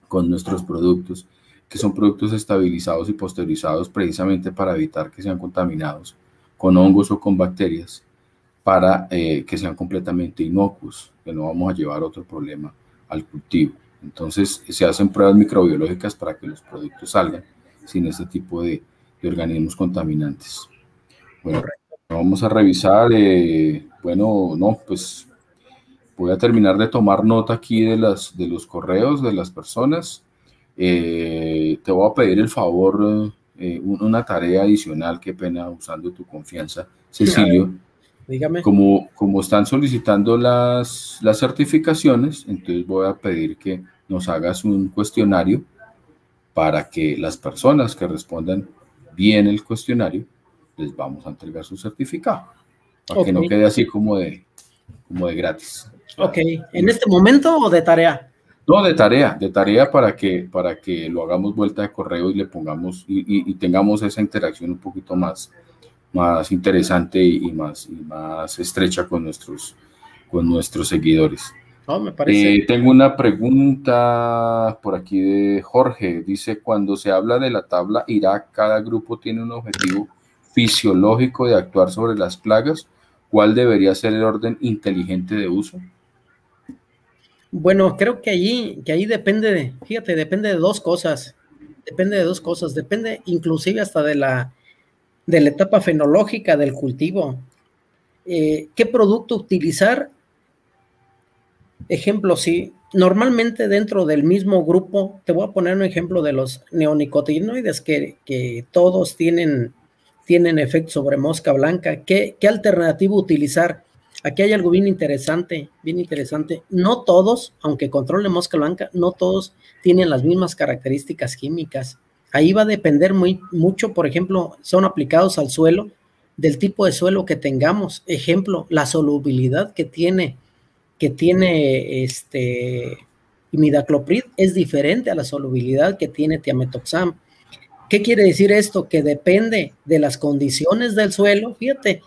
con nuestros productos, que son productos estabilizados y posterizados precisamente para evitar que sean contaminados con hongos o con bacterias, para eh, que sean completamente inocuos, que no vamos a llevar otro problema al cultivo. Entonces se hacen pruebas microbiológicas para que los productos salgan sin este tipo de, organismos contaminantes. Bueno, vamos a revisar, eh, bueno, no, pues voy a terminar de tomar nota aquí de, las, de los correos de las personas. Eh, te voy a pedir el favor, eh, una tarea adicional, qué pena, usando tu confianza, Cecilio. Dígame. Como, como están solicitando las, las certificaciones, entonces voy a pedir que nos hagas un cuestionario para que las personas que respondan bien el cuestionario les vamos a entregar su certificado para que no quede así como de como de gratis. Ok, ¿en este momento o de tarea? No, de tarea, de tarea para que, para que lo hagamos vuelta de correo y le pongamos y, tengamos esa interacción un poquito más, más interesante y más, más estrecha con nuestros, con nuestros seguidores me eh, tengo una pregunta por aquí de Jorge. Dice, cuando se habla de la tabla Irak, cada grupo tiene un objetivo fisiológico de actuar sobre las plagas. ¿Cuál debería ser el orden inteligente de uso? Bueno, creo que allí, que ahí depende, de, fíjate, depende de dos cosas. Depende de dos cosas. Depende inclusive hasta de la, de la etapa fenológica del cultivo. Eh, ¿Qué producto utilizar ejemplo, sí, normalmente dentro del mismo grupo, te voy a poner un ejemplo de los neonicotinoides que, todos tienen, tienen efecto sobre mosca blanca. ¿Qué, ¿Qué, alternativa utilizar? Aquí hay algo bien interesante, bien interesante. No todos, aunque controle mosca blanca, no todos tienen las mismas características químicas. Ahí va a depender muy, mucho, por ejemplo, son aplicados al suelo, del tipo de suelo que tengamos. Ejemplo, la solubilidad que tiene que tiene este imidacloprid es diferente a la solubilidad que tiene tiametoxam. ¿Qué quiere decir esto? Que depende de las condiciones del suelo, fíjate,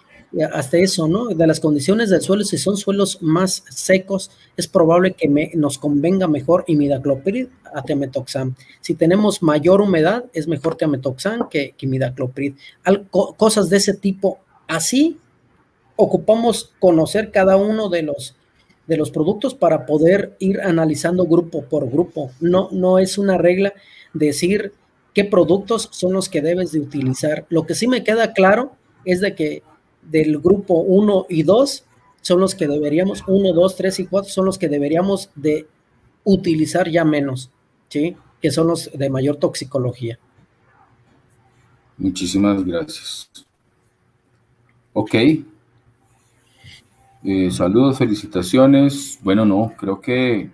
hasta eso, ¿no? De las condiciones del suelo, si son suelos más secos, es probable que nos convenga mejor imidacloprid a tiametoxam. Si tenemos mayor humedad, es mejor tiametoxam que, imidacloprid. cosas de ese tipo. Así ocupamos conocer cada uno de los de los productos para poder ir analizando grupo por grupo. No, no es una regla decir qué productos son los que debes de utilizar. Lo que sí me queda claro es de que del grupo 1 y 2 son los que deberíamos, 1, 2, 3 y 4 son los que deberíamos de utilizar ya menos, ¿sí? Que son los de mayor toxicología. Muchísimas gracias. Ok, eh, saludos, felicitaciones. Bueno, no, creo que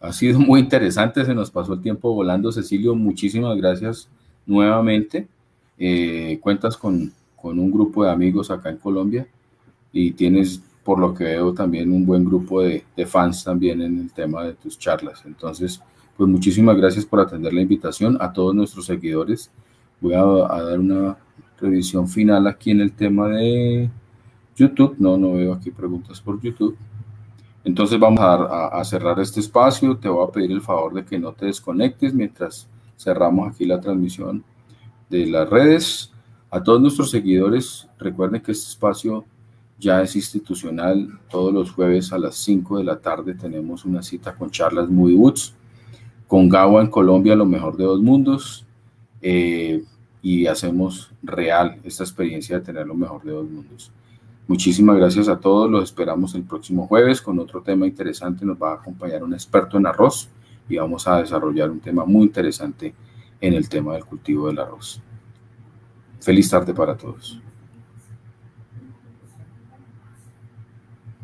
ha sido muy interesante, se nos pasó el tiempo volando, Cecilio. Muchísimas gracias nuevamente. Eh, cuentas con, un grupo de amigos acá en Colombia y tienes, por lo que veo, también un buen grupo de, fans también en el tema de tus charlas. Entonces, pues muchísimas gracias por atender la invitación a todos nuestros seguidores. Voy a dar una revisión final aquí en el tema de YouTube. No, no veo aquí preguntas por YouTube. Entonces vamos a, cerrar este espacio. Te voy a pedir el favor de que no te desconectes mientras cerramos aquí la transmisión de las redes. A todos nuestros seguidores, recuerden que este espacio ya es institucional. Todos los jueves a las 5 de la tarde tenemos una cita con charlas muy woods. Con Gawa en Colombia, lo mejor de dos mundos. Eh, y hacemos real esta experiencia de tener lo mejor de dos mundos. Muchísimas gracias a todos, los esperamos el próximo jueves con otro tema interesante, nos va a acompañar un experto en arroz y vamos a desarrollar un tema muy interesante en el tema del cultivo del arroz. Feliz tarde para todos.